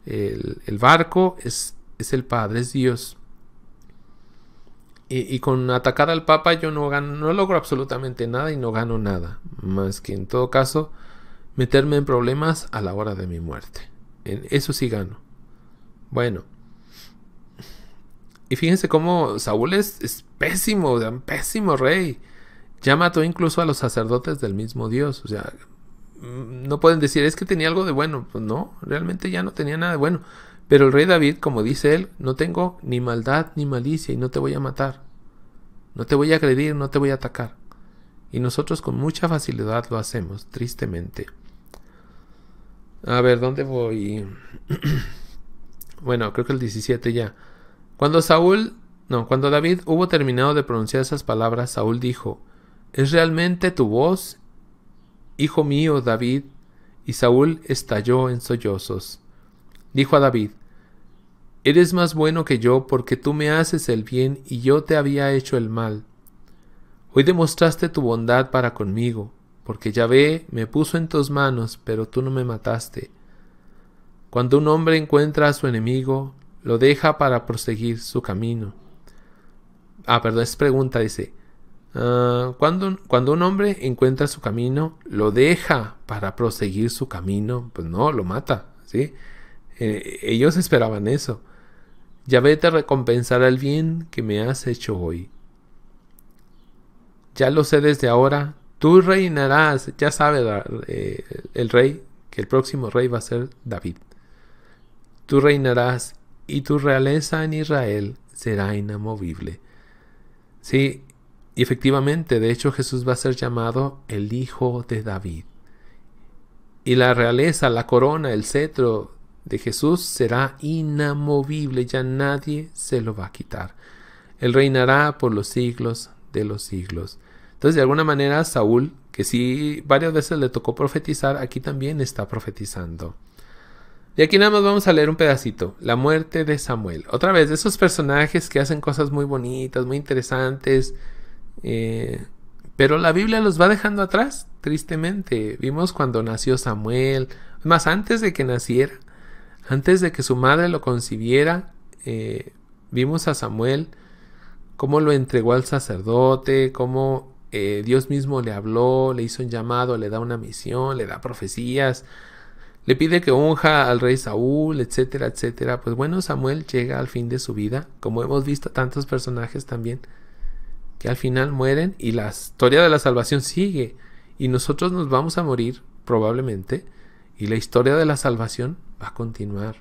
el, barco es, es, el Padre, es Dios. Y, con atacar al Papa yo no no logro absolutamente nada y no gano nada. Más que en todo caso meterme en problemas a la hora de mi muerte. En eso sí gano. Bueno. Y fíjense cómo Saúl es, es pésimo, un pésimo rey. Ya mató incluso a los sacerdotes del mismo Dios. O sea, Mm, no pueden decir, es que tenía algo de bueno. Pues no, realmente ya no tenía nada de bueno. Pero el rey David, como dice él, no tengo ni maldad ni malicia y no te voy a matar. No te voy a agredir, no te voy a atacar. Y nosotros con mucha facilidad lo hacemos, tristemente. A ver, ¿dónde voy? bueno, creo que el 17 ya. Cuando Saúl, no, cuando David hubo terminado de pronunciar esas palabras, Saúl dijo, ¿es realmente tu voz Hijo mío David, y Saúl estalló en sollozos. Dijo a David, Eres más bueno que yo porque tú me haces el bien y yo te había hecho el mal. Hoy demostraste tu bondad para conmigo, porque ve me puso en tus manos, pero tú no me mataste. Cuando un hombre encuentra a su enemigo, lo deja para proseguir su camino. Ah, perdón, es pregunta, dice, Ah, cuando, cuando un hombre encuentra su camino, lo deja para proseguir su camino, pues no, lo mata, ¿sí? Eh, ellos esperaban eso. vete a recompensará el bien que me has hecho hoy. Ya lo sé desde ahora, tú reinarás, ya sabe eh, el rey que el próximo rey va a ser David. Tú reinarás y tu realeza en Israel será inamovible. Sí, y efectivamente, de hecho Jesús va a ser llamado el Hijo de David. Y la realeza, la corona, el cetro de Jesús será inamovible, ya nadie se lo va a quitar. Él reinará por los siglos de los siglos. Entonces, de alguna manera, Saúl, que sí varias veces le tocó profetizar, aquí también está profetizando. Y aquí nada más vamos a leer un pedacito, la muerte de Samuel. Otra vez, de esos personajes que hacen cosas muy bonitas, muy interesantes, eh, pero la Biblia los va dejando atrás, tristemente. Vimos cuando nació Samuel, más antes de que naciera, antes de que su madre lo concibiera, eh, vimos a Samuel cómo lo entregó al sacerdote, cómo eh, Dios mismo le habló, le hizo un llamado, le da una misión, le da profecías, le pide que unja al rey Saúl, etcétera, etcétera. Pues bueno, Samuel llega al fin de su vida, como hemos visto tantos personajes también que al final mueren y la historia de la salvación sigue. Y nosotros nos vamos a morir, probablemente, y la historia de la salvación va a continuar.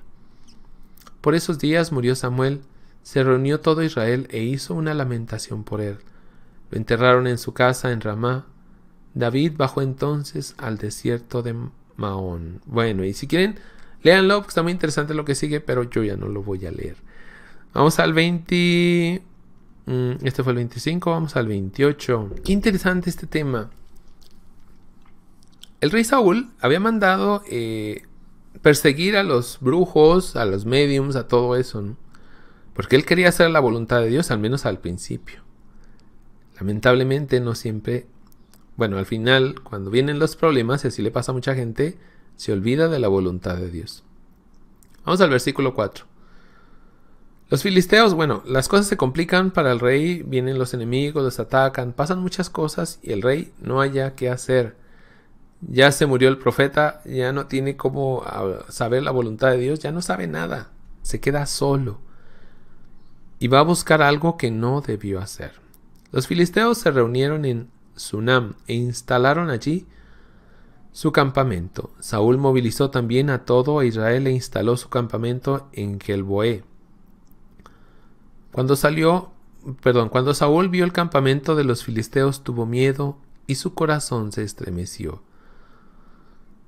Por esos días murió Samuel, se reunió todo Israel e hizo una lamentación por él. Lo enterraron en su casa en Ramá. David bajó entonces al desierto de Maón. Bueno, y si quieren, leanlo porque está muy interesante lo que sigue, pero yo ya no lo voy a leer. Vamos al 20. Mm, este fue el 25, vamos al 28. Qué interesante este tema. El rey Saúl había mandado eh, perseguir a los brujos, a los mediums, a todo eso, Porque él quería hacer la voluntad de Dios, al menos al principio. Lamentablemente no siempre, bueno, al final, cuando vienen los problemas, y así le pasa a mucha gente, se olvida de la voluntad de Dios. Vamos al versículo 4. Los filisteos, bueno, las cosas se complican para el rey, vienen los enemigos, los atacan, pasan muchas cosas y el rey no haya qué hacer. Ya se murió el profeta, ya no tiene cómo ah, saber la voluntad de Dios, ya no sabe nada, se queda solo y va a buscar algo que no debió hacer. Los filisteos se reunieron en Sunam e instalaron allí su campamento. Saúl movilizó también a todo Israel e instaló su campamento en Kelboé. Cuando salió, perdón, cuando Saúl vio el campamento de los filisteos tuvo miedo y su corazón se estremeció.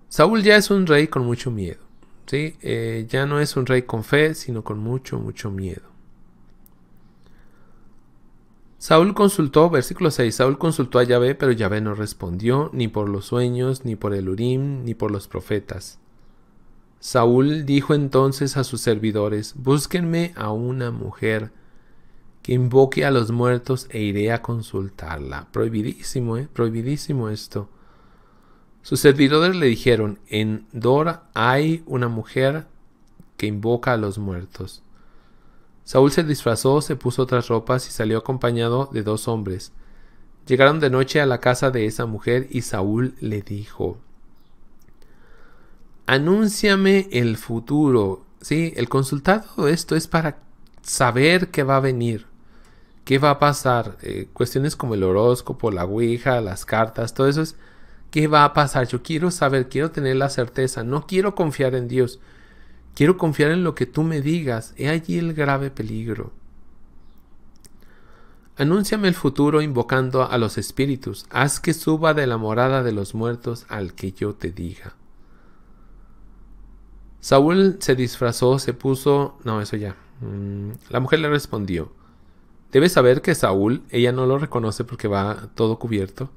Saúl ya es un rey con mucho miedo, ¿sí? Eh, ya no es un rey con fe, sino con mucho, mucho miedo. Saúl consultó, versículo 6, Saúl consultó a Yahvé, pero Yahvé no respondió, ni por los sueños, ni por el Urim, ni por los profetas. Saúl dijo entonces a sus servidores, búsquenme a una mujer que invoque a los muertos e iré a consultarla. Prohibidísimo, ¿eh? Prohibidísimo esto. Sus servidores le dijeron, en dora hay una mujer que invoca a los muertos. Saúl se disfrazó, se puso otras ropas y salió acompañado de dos hombres. Llegaron de noche a la casa de esa mujer y Saúl le dijo, Anúnciame el futuro. Sí, el consultado esto es para saber que va a venir. ¿Qué va a pasar? Eh, cuestiones como el horóscopo, la Ouija, las cartas, todo eso es, ¿qué va a pasar? Yo quiero saber, quiero tener la certeza, no quiero confiar en Dios, quiero confiar en lo que tú me digas, he allí el grave peligro. Anúnciame el futuro invocando a los espíritus, haz que suba de la morada de los muertos al que yo te diga. Saúl se disfrazó, se puso... No, eso ya. Mm, la mujer le respondió, Debes saber que Saúl, ella no lo reconoce porque va todo cubierto.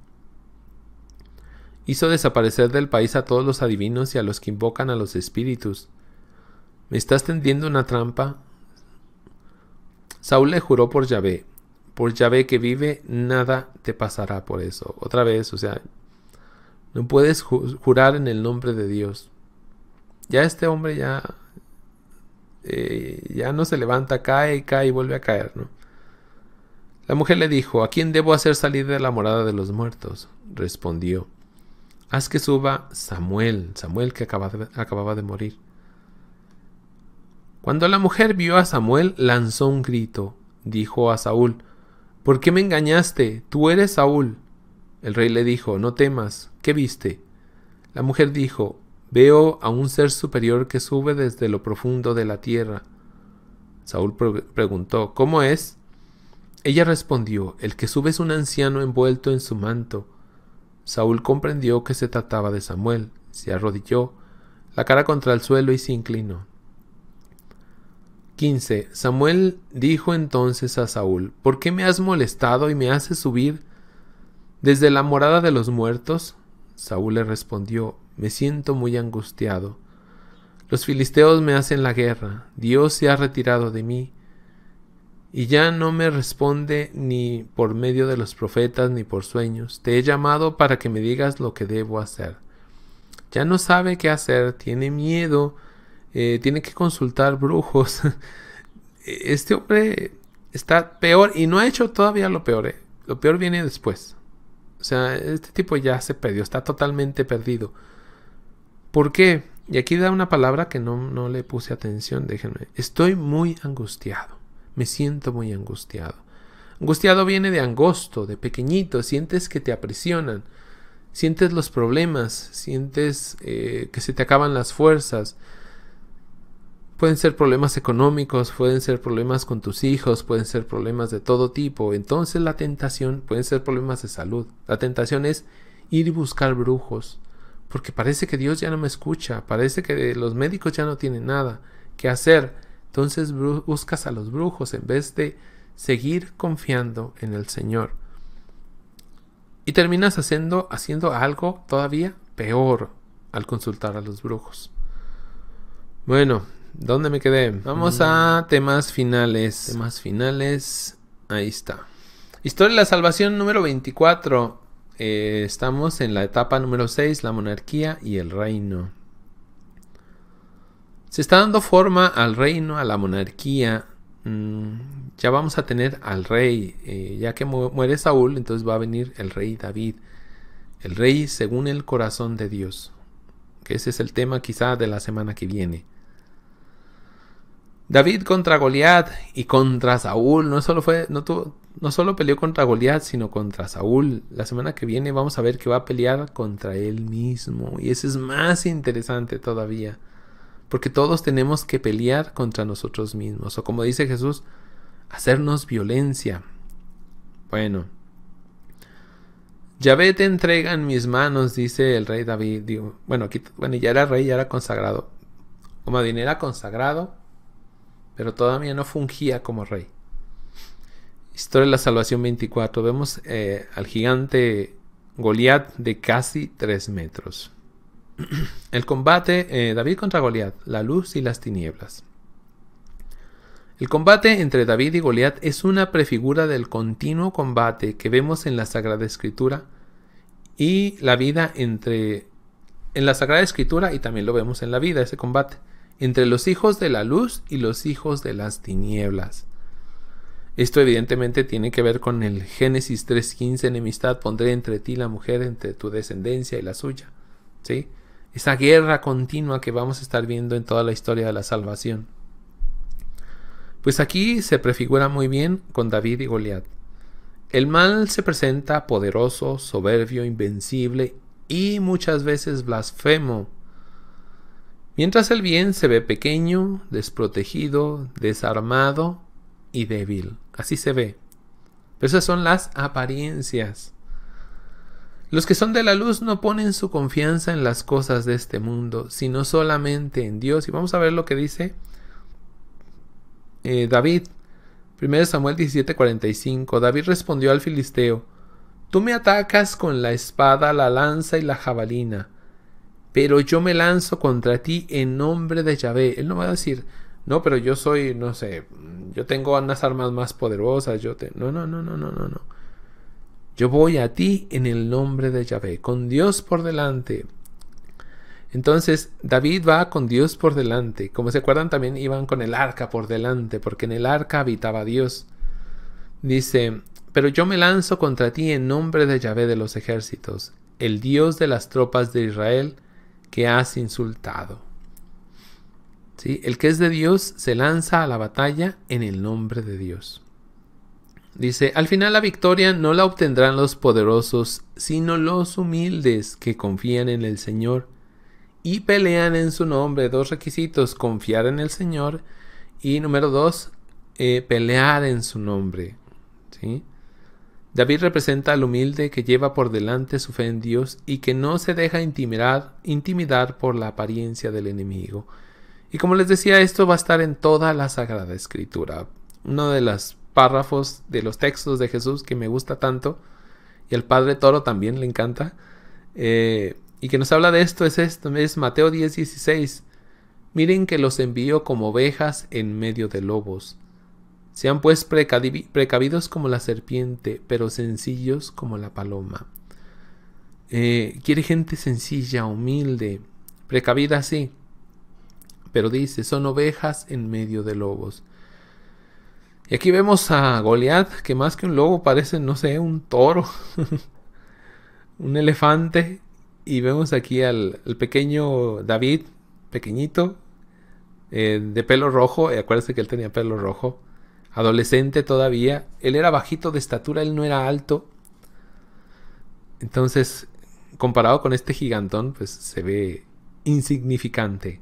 Hizo desaparecer del país a todos los adivinos y a los que invocan a los espíritus. ¿Me estás tendiendo una trampa? Saúl le juró por Yahvé. Por Yahvé que vive, nada te pasará por eso. Otra vez, o sea, no puedes jurar en el nombre de Dios. Ya este hombre ya, eh, ya no se levanta, cae, y cae y vuelve a caer, ¿no? La mujer le dijo, ¿a quién debo hacer salir de la morada de los muertos? Respondió, haz que suba Samuel, Samuel que acababa, de morir. Cuando la mujer vio a Samuel, lanzó un grito. Dijo a Saúl, ¿por qué me engañaste? Tú eres Saúl. El rey le dijo, no temas, ¿qué viste? La mujer dijo, veo a un ser superior que sube desde lo profundo de la tierra. Saúl preguntó, ¿cómo es? Ella respondió, El que sube es un anciano envuelto en su manto. Saúl comprendió que se trataba de Samuel, se arrodilló, la cara contra el suelo y se inclinó. 15. Samuel dijo entonces a Saúl, ¿por qué me has molestado y me haces subir desde la morada de los muertos? Saúl le respondió, me siento muy angustiado. Los filisteos me hacen la guerra, Dios se ha retirado de mí, y ya no me responde ni por medio de los profetas ni por sueños. Te he llamado para que me digas lo que debo hacer. Ya no sabe qué hacer, tiene miedo, eh, tiene que consultar brujos. este hombre está peor y no ha hecho todavía lo peor. ¿eh? Lo peor viene después. O sea, este tipo ya se perdió, está totalmente perdido. ¿Por qué? Y aquí da una palabra que no, no le puse atención, déjenme. Estoy muy angustiado me siento muy angustiado. Angustiado viene de angosto, de pequeñito, sientes que te aprisionan, sientes los problemas, sientes eh, que se te acaban las fuerzas. Pueden ser problemas económicos, pueden ser problemas con tus hijos, pueden ser problemas de todo tipo. Entonces la tentación, pueden ser problemas de salud. La tentación es ir y buscar brujos, porque parece que Dios ya no me escucha, parece que los médicos ya no tienen nada que hacer. Entonces buscas a los brujos en vez de seguir confiando en el Señor. Y terminas haciendo, haciendo algo todavía peor al consultar a los brujos. Bueno, ¿dónde me quedé? Vamos a mm. temas finales. Temas finales. Ahí está. Historia de la salvación número 24. Eh, estamos en la etapa número 6, la monarquía y el reino. Se está dando forma al reino, a la monarquía. Mm, ya vamos a tener al rey. Eh, ya que muere Saúl, entonces va a venir el rey David. El rey según el corazón de Dios. Que ese es el tema quizá de la semana que viene. David contra Goliath y contra Saúl. No solo, fue, no, no solo peleó contra Goliat, sino contra Saúl. La semana que viene vamos a ver que va a pelear contra él mismo. Y eso es más interesante todavía. Porque todos tenemos que pelear contra nosotros mismos. O como dice Jesús, hacernos violencia. Bueno. Yahvé te entrega en mis manos, dice el rey David. bueno, aquí, bueno, ya era rey, ya era consagrado. Como más era consagrado, pero todavía no fungía como rey. Historia de la Salvación 24. Vemos eh, al gigante Goliat de casi 3 metros. El combate eh, David contra Goliat, la luz y las tinieblas. El combate entre David y Goliat es una prefigura del continuo combate que vemos en la Sagrada Escritura y la vida entre en la Sagrada Escritura y también lo vemos en la vida ese combate entre los hijos de la luz y los hijos de las tinieblas. Esto evidentemente tiene que ver con el Génesis 3:15 enemistad pondré entre ti la mujer entre tu descendencia y la suya, ¿sí? esa guerra continua que vamos a estar viendo en toda la historia de la salvación. Pues aquí se prefigura muy bien con David y Goliat. El mal se presenta poderoso, soberbio, invencible y muchas veces blasfemo, mientras el bien se ve pequeño, desprotegido, desarmado y débil. Así se ve. Pero esas son las apariencias. Los que son de la luz no ponen su confianza en las cosas de este mundo, sino solamente en Dios. Y vamos a ver lo que dice eh, David. 1 Samuel 17:45. David respondió al filisteo, Tú me atacas con la espada, la lanza y la jabalina, pero yo me lanzo contra ti en nombre de Yahvé. Él no va a decir, no, pero yo soy, no sé, yo tengo unas armas más poderosas, yo te... No, no, no, no, no, no, no. Yo voy a ti en el nombre de Yahvé, con Dios por delante. Entonces David va con Dios por delante. Como se acuerdan, también iban con el arca por delante, porque en el arca habitaba Dios. Dice, pero yo me lanzo contra ti en nombre de Yahvé de los ejércitos, el Dios de las tropas de Israel, que has insultado. ¿Sí? El que es de Dios se lanza a la batalla en el nombre de Dios. Dice, al final la victoria no la obtendrán los poderosos, sino los humildes que confían en el Señor y pelean en su nombre. Dos requisitos, confiar en el Señor y número dos, eh, pelear en su nombre. David representa al humilde que lleva por delante su fe en Dios y que no se deja intimidar, intimidar por la apariencia del enemigo. Y como les decía, esto va a estar en toda la Sagrada Escritura. Una de las párrafos de los textos de Jesús que me gusta tanto y al Padre Toro también le encanta. Eh, y que nos habla de esto es esto, es Mateo 10, 16. Miren que los envío como ovejas en medio de lobos. Sean pues precavidos como la serpiente, pero sencillos como la paloma. Eh, quiere gente sencilla, humilde, precavida sí. Pero dice, son ovejas en medio de lobos. Y aquí vemos a Goliath, que más que un lobo parece, no sé, un toro, un elefante. Y vemos aquí al, pequeño David, pequeñito, eh, de pelo rojo. y acuérdense que él tenía pelo rojo. Adolescente todavía. Él era bajito de estatura, él no era alto. Entonces, comparado con este gigantón, pues se ve insignificante.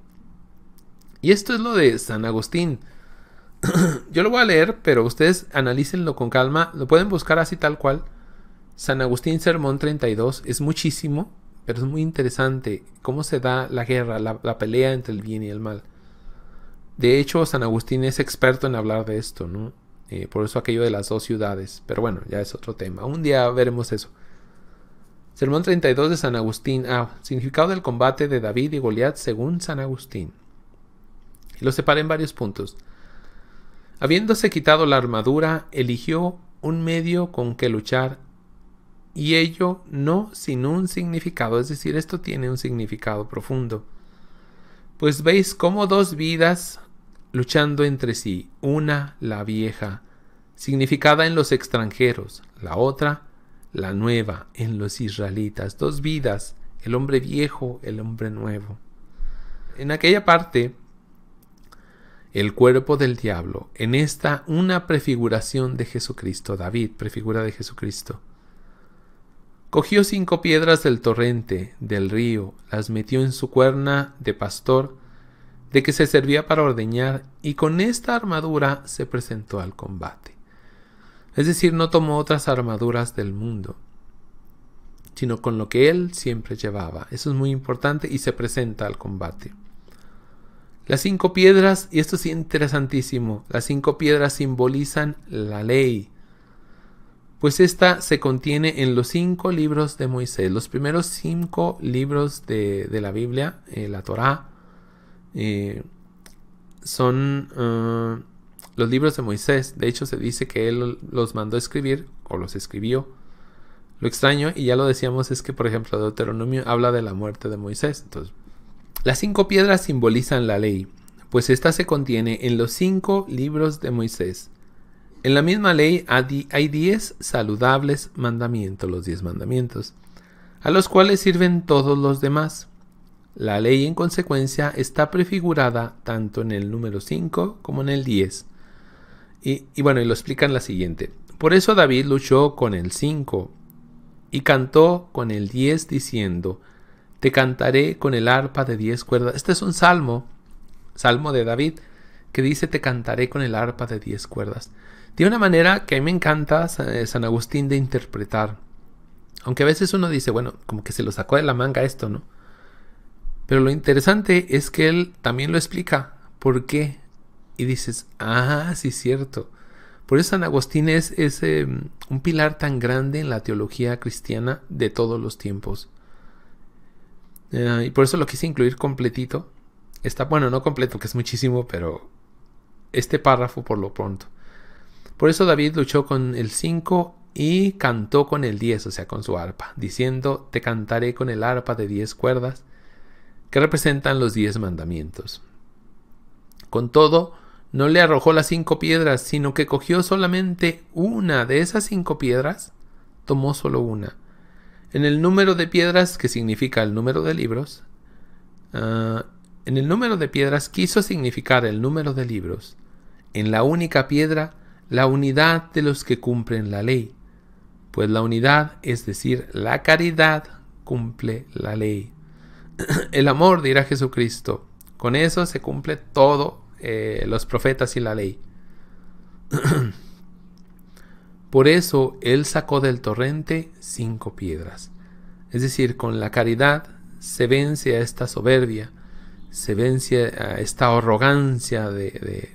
Y esto es lo de San Agustín. yo lo voy a leer, pero ustedes analícenlo con calma. Lo pueden buscar así tal cual. San Agustín Sermón 32 es muchísimo, pero es muy interesante cómo se da la guerra, la, pelea entre el bien y el mal. De hecho, San Agustín es experto en hablar de esto, ¿no? Eh, por eso aquello de las dos ciudades. Pero bueno, ya es otro tema. Un día veremos eso. Sermón 32 de San Agustín. Ah, significado del combate de David y Goliat según San Agustín. lo separa en varios puntos. Habiéndose quitado la armadura, eligió un medio con que luchar y ello no sin un significado, es decir, esto tiene un significado profundo. Pues veis cómo dos vidas luchando entre sí, una la vieja, significada en los extranjeros, la otra la nueva en los israelitas, dos vidas, el hombre viejo, el hombre nuevo. En aquella parte el cuerpo del diablo, en esta una prefiguración de Jesucristo, David, prefigura de Jesucristo. Cogió cinco piedras del torrente, del río, las metió en su cuerna de pastor, de que se servía para ordeñar, y con esta armadura se presentó al combate. Es decir, no tomó otras armaduras del mundo, sino con lo que él siempre llevaba. Eso es muy importante y se presenta al combate. Las cinco piedras, y esto es interesantísimo, las cinco piedras simbolizan la ley, pues esta se contiene en los cinco libros de Moisés, los primeros cinco libros de, la Biblia, eh, la Torá, eh, son eh, los libros de Moisés, de hecho se dice que él los mandó a escribir o los escribió. Lo extraño, y ya lo decíamos, es que por ejemplo Deuteronomio habla de la muerte de Moisés, entonces las cinco piedras simbolizan la ley, pues ésta se contiene en los cinco libros de Moisés. En la misma ley hay diez saludables mandamientos, los diez mandamientos, a los cuales sirven todos los demás. La ley en consecuencia está prefigurada tanto en el número 5 como en el 10. Y, bueno, y lo explican la siguiente. Por eso David luchó con el 5 y cantó con el 10 diciendo, te cantaré con el arpa de diez cuerdas. Este es un salmo, salmo de David, que dice, te cantaré con el arpa de diez cuerdas. Tiene una manera que a mí me encanta eh, San Agustín de interpretar. Aunque a veces uno dice, bueno, como que se lo sacó de la manga esto, ¿no? Pero lo interesante es que él también lo explica. ¿Por qué? Y dices, ah, sí, cierto. Por eso San Agustín es, em, un pilar tan grande en la teología cristiana de todos los tiempos. Ah, y por eso lo quise incluir completito. Está bueno, no completo, que es muchísimo, pero este párrafo por lo pronto. Por eso David luchó con el 5 y cantó con el 10, o sea, con su arpa, diciendo, te cantaré con el arpa de 10 cuerdas, que representan los 10 mandamientos. Con todo, no le arrojó las cinco piedras, sino que cogió solamente una de esas cinco piedras, tomó solo una en el número de piedras, que significa el número de libros, ah, en el número de piedras quiso significar el número de libros, en la única piedra la unidad de los que cumplen la ley, pues la unidad, es decir, la caridad, cumple la ley. el amor, dirá Jesucristo, con eso se cumple todo eh, los profetas y la ley. Por eso él sacó del torrente cinco piedras. Es decir, con la caridad se vence a esta soberbia, se vence a esta arrogancia de,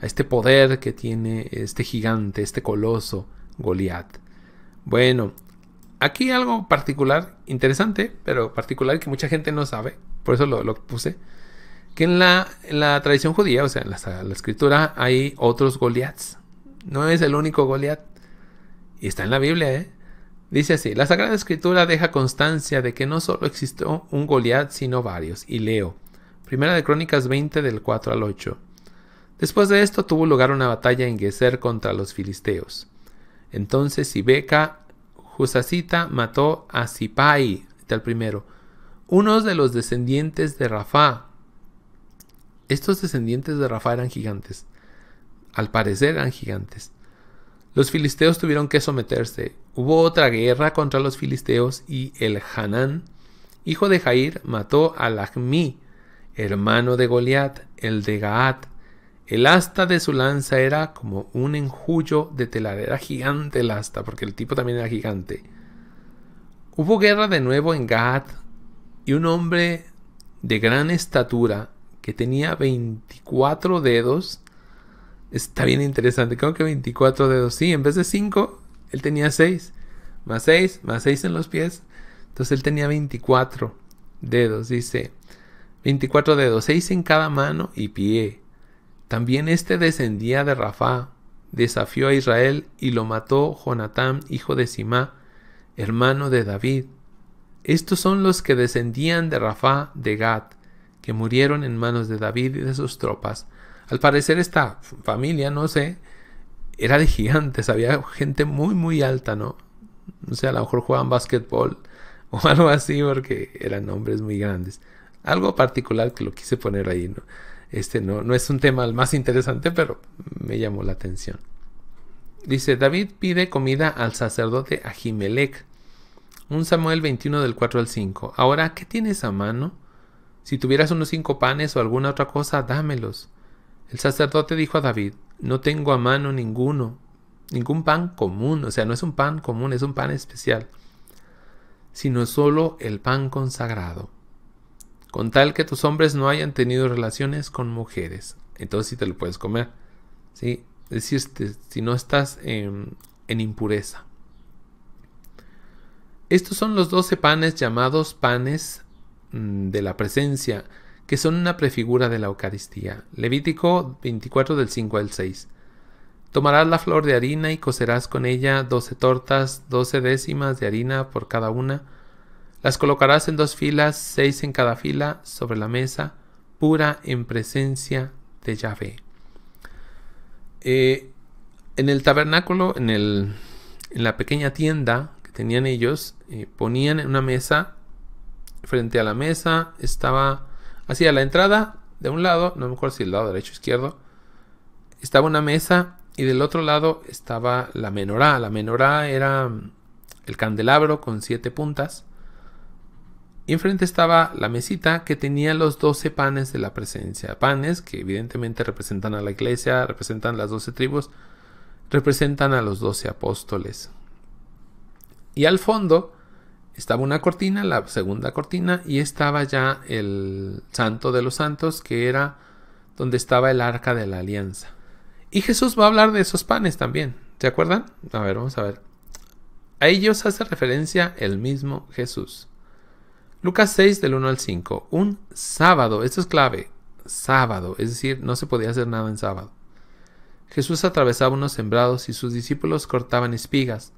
a este poder que tiene este gigante, este coloso Goliat. Bueno, aquí algo particular, interesante, pero particular que mucha gente no sabe, por eso lo, puse, que en la, tradición judía, o sea, en la, escritura, hay otros Goliaths. No es el único Goliat. Y está en la Biblia, ¿eh? Dice así, la Sagrada Escritura deja constancia de que no solo existió un Goliat, sino varios. Y leo, Primera de Crónicas 20 del 4 al 8. Después de esto tuvo lugar una batalla en Gezer contra los filisteos. Entonces Sibeca Jusacita mató a Sipai, el primero, unos de los descendientes de Rafá. Estos descendientes de Rafá eran gigantes. Al parecer eran gigantes. Los filisteos tuvieron que someterse. Hubo otra guerra contra los filisteos y el Hanán, hijo de Jair, mató a Lachmi, hermano de Goliat, el de Gaat. El asta de su lanza era como un enjullo de telar. Era gigante el asta, porque el tipo también era gigante. Hubo guerra de nuevo en Gaat y un hombre de gran estatura que tenía 24 dedos Está bien interesante. creo que 24 dedos? Sí, en vez de 5, él tenía 6. Más 6, más 6 en los pies. Entonces él tenía 24 dedos, dice. 24 dedos, 6 en cada mano y pie. También este descendía de Rafá. Desafió a Israel y lo mató Jonatán, hijo de Simá, hermano de David. Estos son los que descendían de Rafá de Gad, que murieron en manos de David y de sus tropas al parecer esta familia, no sé, era de gigantes, había gente muy, muy alta, ¿no? No sé, a lo mejor jugaban básquetbol o algo así porque eran hombres muy grandes. Algo particular que lo quise poner ahí, ¿no? Este no, no es un tema el más interesante, pero me llamó la atención. Dice, David pide comida al sacerdote Ahimelech. Un Samuel 21 del 4 al 5. Ahora, ¿qué tienes a mano? Si tuvieras unos cinco panes o alguna otra cosa, dámelos el sacerdote dijo a David, no tengo a mano ninguno, ningún pan común, o sea, no es un pan común, es un pan especial, sino solo el pan consagrado, con tal que tus hombres no hayan tenido relaciones con mujeres. Entonces sí te lo puedes comer, ¿sí? Es decir, este, si no estás en, em, en impureza. Estos son los doce panes llamados panes mm, de la presencia, que son una prefigura de la Eucaristía. Levítico 24 del 5 al 6. Tomarás la flor de harina y cocerás con ella doce tortas, doce décimas de harina por cada una. Las colocarás en dos filas, seis en cada fila, sobre la mesa, pura en presencia de Yahvé. Eh, en el tabernáculo, en, la pequeña tienda que tenían ellos, eh, ponían en una mesa, frente a la mesa estaba Así a la entrada, de un lado, no me acuerdo si el lado derecho o izquierdo, estaba una mesa y del otro lado estaba la menorá. La menorá era mm, el candelabro con siete puntas. Y enfrente estaba la mesita que tenía los doce panes de la presencia. Panes que evidentemente representan a la iglesia, representan las doce tribus, representan a los doce apóstoles. Y al fondo estaba una cortina, la segunda cortina, y estaba ya el santo de los santos, que era donde estaba el arca de la alianza. Y Jesús va a hablar de esos panes también, ¿se acuerdan? A ver, vamos a ver. A ellos hace referencia el mismo Jesús. Lucas 6 del 1 al 5. Un sábado, esto es clave, sábado, es decir, no se podía hacer nada en sábado. Jesús atravesaba unos sembrados y sus discípulos cortaban espigas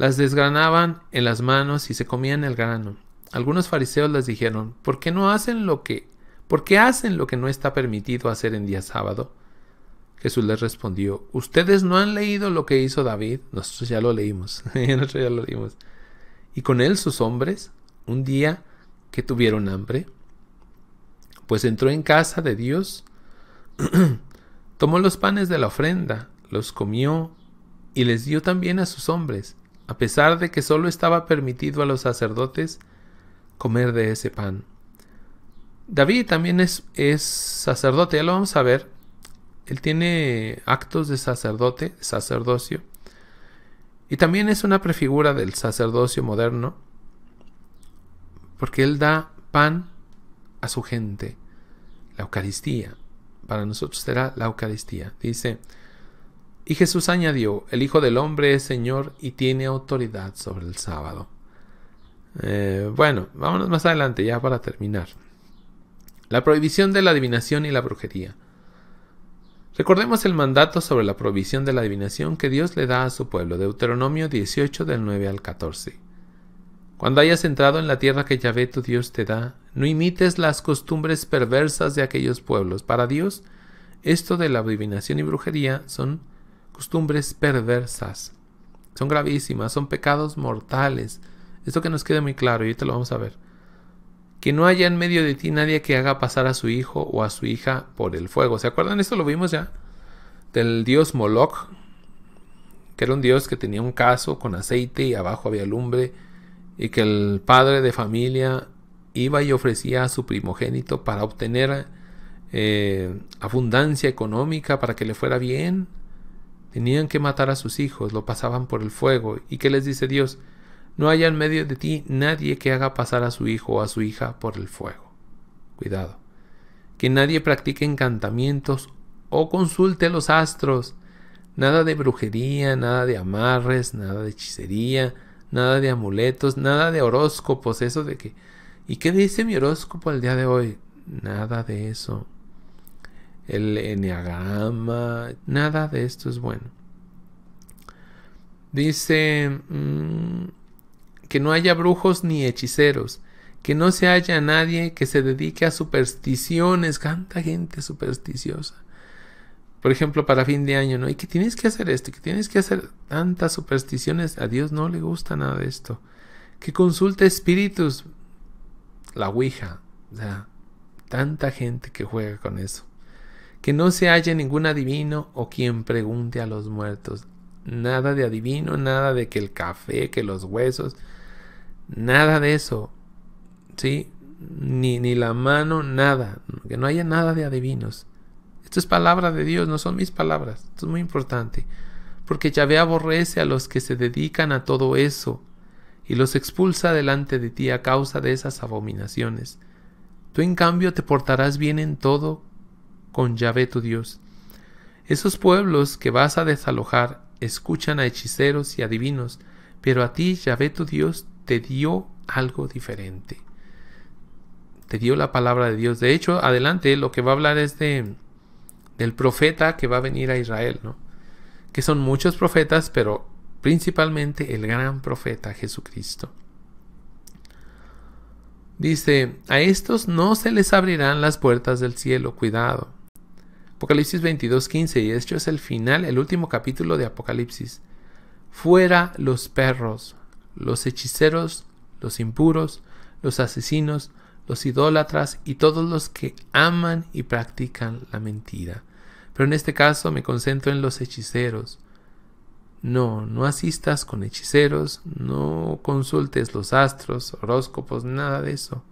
las desgranaban en las manos y se comían el grano. Algunos fariseos les dijeron, ¿por qué no hacen lo que, por qué hacen lo que no está permitido hacer en día sábado? Jesús les respondió, ustedes no han leído lo que hizo David, nosotros ya lo leímos, nosotros ya lo leímos, y con él sus hombres, un día que tuvieron hambre, pues entró en casa de Dios, tomó los panes de la ofrenda, los comió y les dio también a sus hombres, a pesar de que solo estaba permitido a los sacerdotes comer de ese pan. David también es, es sacerdote, ya lo vamos a ver. Él tiene actos de sacerdote, sacerdocio, y también es una prefigura del sacerdocio moderno, porque él da pan a su gente, la Eucaristía. Para nosotros será la Eucaristía. Dice, y Jesús añadió, el Hijo del Hombre es Señor y tiene autoridad sobre el sábado. Eh, bueno, vámonos más adelante ya para terminar. La prohibición de la adivinación y la brujería. Recordemos el mandato sobre la prohibición de la adivinación que Dios le da a su pueblo, Deuteronomio 18 del 9 al 14. Cuando hayas entrado en la tierra que Yahvé tu Dios te da, no imites las costumbres perversas de aquellos pueblos. Para Dios, esto de la adivinación y brujería son costumbres perversas. Son gravísimas, son pecados mortales. Esto que nos queda muy claro, y te lo vamos a ver. Que no haya en medio de ti nadie que haga pasar a su hijo o a su hija por el fuego. ¿Se acuerdan? Esto lo vimos ya. Del dios Moloch, que era un dios que tenía un caso con aceite y abajo había lumbre, y que el padre de familia iba y ofrecía a su primogénito para obtener eh, abundancia económica, para que le fuera bien Tenían que matar a sus hijos, lo pasaban por el fuego. ¿Y qué les dice Dios? No haya en medio de ti nadie que haga pasar a su hijo o a su hija por el fuego. Cuidado. Que nadie practique encantamientos o consulte los astros. Nada de brujería, nada de amarres, nada de hechicería, nada de amuletos, nada de horóscopos, eso de que... ¿Y qué dice mi horóscopo el día de hoy? Nada de eso el enneagrama, nada de esto es bueno. Dice mm, que no haya brujos ni hechiceros, que no se haya nadie que se dedique a supersticiones, Tanta gente supersticiosa. Por ejemplo, para fin de año, ¿no? Y que tienes que hacer esto, que tienes que hacer tantas supersticiones. A Dios no le gusta nada de esto. Que consulte espíritus, la Ouija, o sea, tanta gente que juega con eso que no se halle ningún adivino o quien pregunte a los muertos. Nada de adivino, nada de que el café, que los huesos, nada de eso. ¿Sí? Ni, ni la mano, nada. Que no haya nada de adivinos. Esto es palabra de Dios, no son mis palabras. Esto es muy importante. Porque Yahvé aborrece a los que se dedican a todo eso y los expulsa delante de ti a causa de esas abominaciones. Tú en cambio te portarás bien en todo con Yahvé tu Dios. Esos pueblos que vas a desalojar escuchan a hechiceros y adivinos, pero a ti Yahvé tu Dios te dio algo diferente. Te dio la palabra de Dios. De hecho, adelante lo que va a hablar es de del profeta que va a venir a Israel, ¿no? Que son muchos profetas, pero principalmente el gran profeta Jesucristo. Dice, a estos no se les abrirán las puertas del cielo, cuidado. Apocalipsis 22:15 y esto es el final, el último capítulo de Apocalipsis. Fuera los perros, los hechiceros, los impuros, los asesinos, los idólatras y todos los que aman y practican la mentira. Pero en este caso me concentro en los hechiceros. No, no asistas con hechiceros, no consultes los astros, horóscopos, nada de eso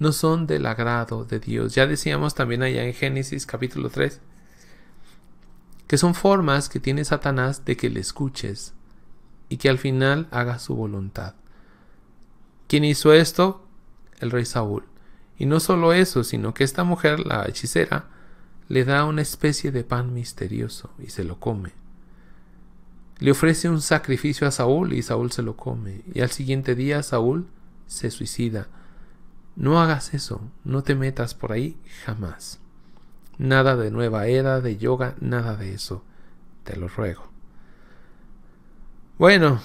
no son del agrado de Dios. Ya decíamos también allá en Génesis capítulo 3, que son formas que tiene Satanás de que le escuches y que al final haga su voluntad. ¿Quién hizo esto? El rey Saúl. Y no solo eso, sino que esta mujer, la hechicera, le da una especie de pan misterioso y se lo come. Le ofrece un sacrificio a Saúl y Saúl se lo come. Y al siguiente día Saúl se suicida no hagas eso, no te metas por ahí jamás. Nada de nueva era, de yoga, nada de eso. Te lo ruego. Bueno,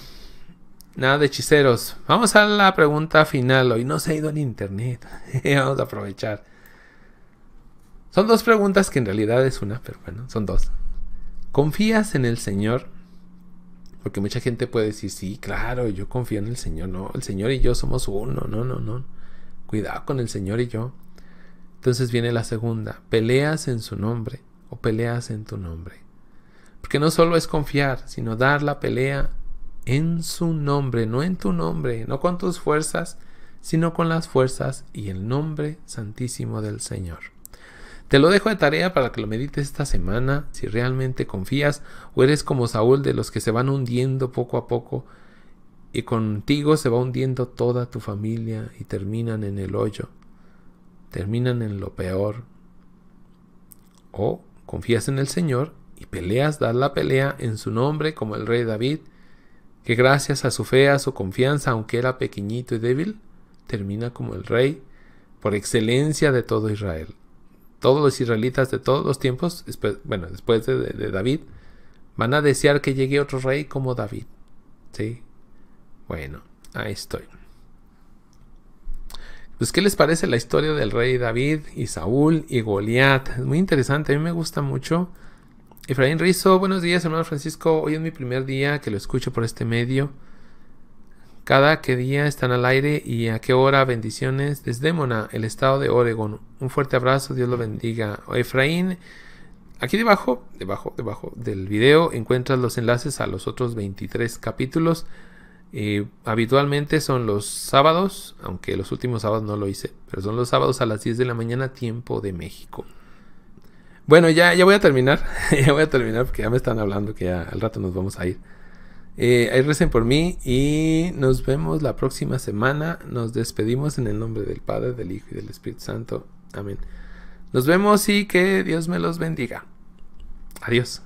nada de hechiceros. Vamos a la pregunta final. Hoy no se ha ido en internet. Vamos a aprovechar. Son dos preguntas que en realidad es una, pero bueno, son dos. ¿Confías en el Señor? Porque mucha gente puede decir, sí, claro, yo confío en el Señor. No, el Señor y yo somos uno. No, no, no. Cuidado con el Señor y yo. Entonces viene la segunda, peleas en su nombre o peleas en tu nombre. Porque no solo es confiar, sino dar la pelea en su nombre, no en tu nombre, no con tus fuerzas, sino con las fuerzas y el nombre santísimo del Señor. Te lo dejo de tarea para que lo medites esta semana, si realmente confías o eres como Saúl de los que se van hundiendo poco a poco y contigo se va hundiendo toda tu familia y terminan en el hoyo, terminan en lo peor. O confías en el Señor y peleas, das la pelea en su nombre como el rey David, que gracias a su fe, a su confianza, aunque era pequeñito y débil, termina como el rey por excelencia de todo Israel. Todos los israelitas de todos los tiempos, bueno, después de, de, David, van a desear que llegue otro rey como David. ¿sí? Bueno, ahí estoy. Pues, ¿qué les parece la historia del rey David y Saúl y Goliat? Es muy interesante, a mí me gusta mucho. Efraín Rizo, buenos días, hermano Francisco. Hoy es mi primer día que lo escucho por este medio. Cada qué día están al aire y a qué hora bendiciones desde el estado de Oregon. Un fuerte abrazo, Dios lo bendiga. Efraín, aquí debajo, debajo, debajo del video encuentras los enlaces a los otros 23 capítulos habitualmente son los sábados, aunque los últimos sábados no lo hice, pero son los sábados a las 10 de la mañana, tiempo de México. Bueno, ya, ya voy a terminar, ya voy a terminar porque ya me están hablando que al rato nos vamos a ir. Eh, ahí recen por mí y nos vemos la próxima semana. Nos despedimos en el nombre del Padre, del Hijo y del Espíritu Santo. Amén. Nos vemos y que Dios me los bendiga. Adiós.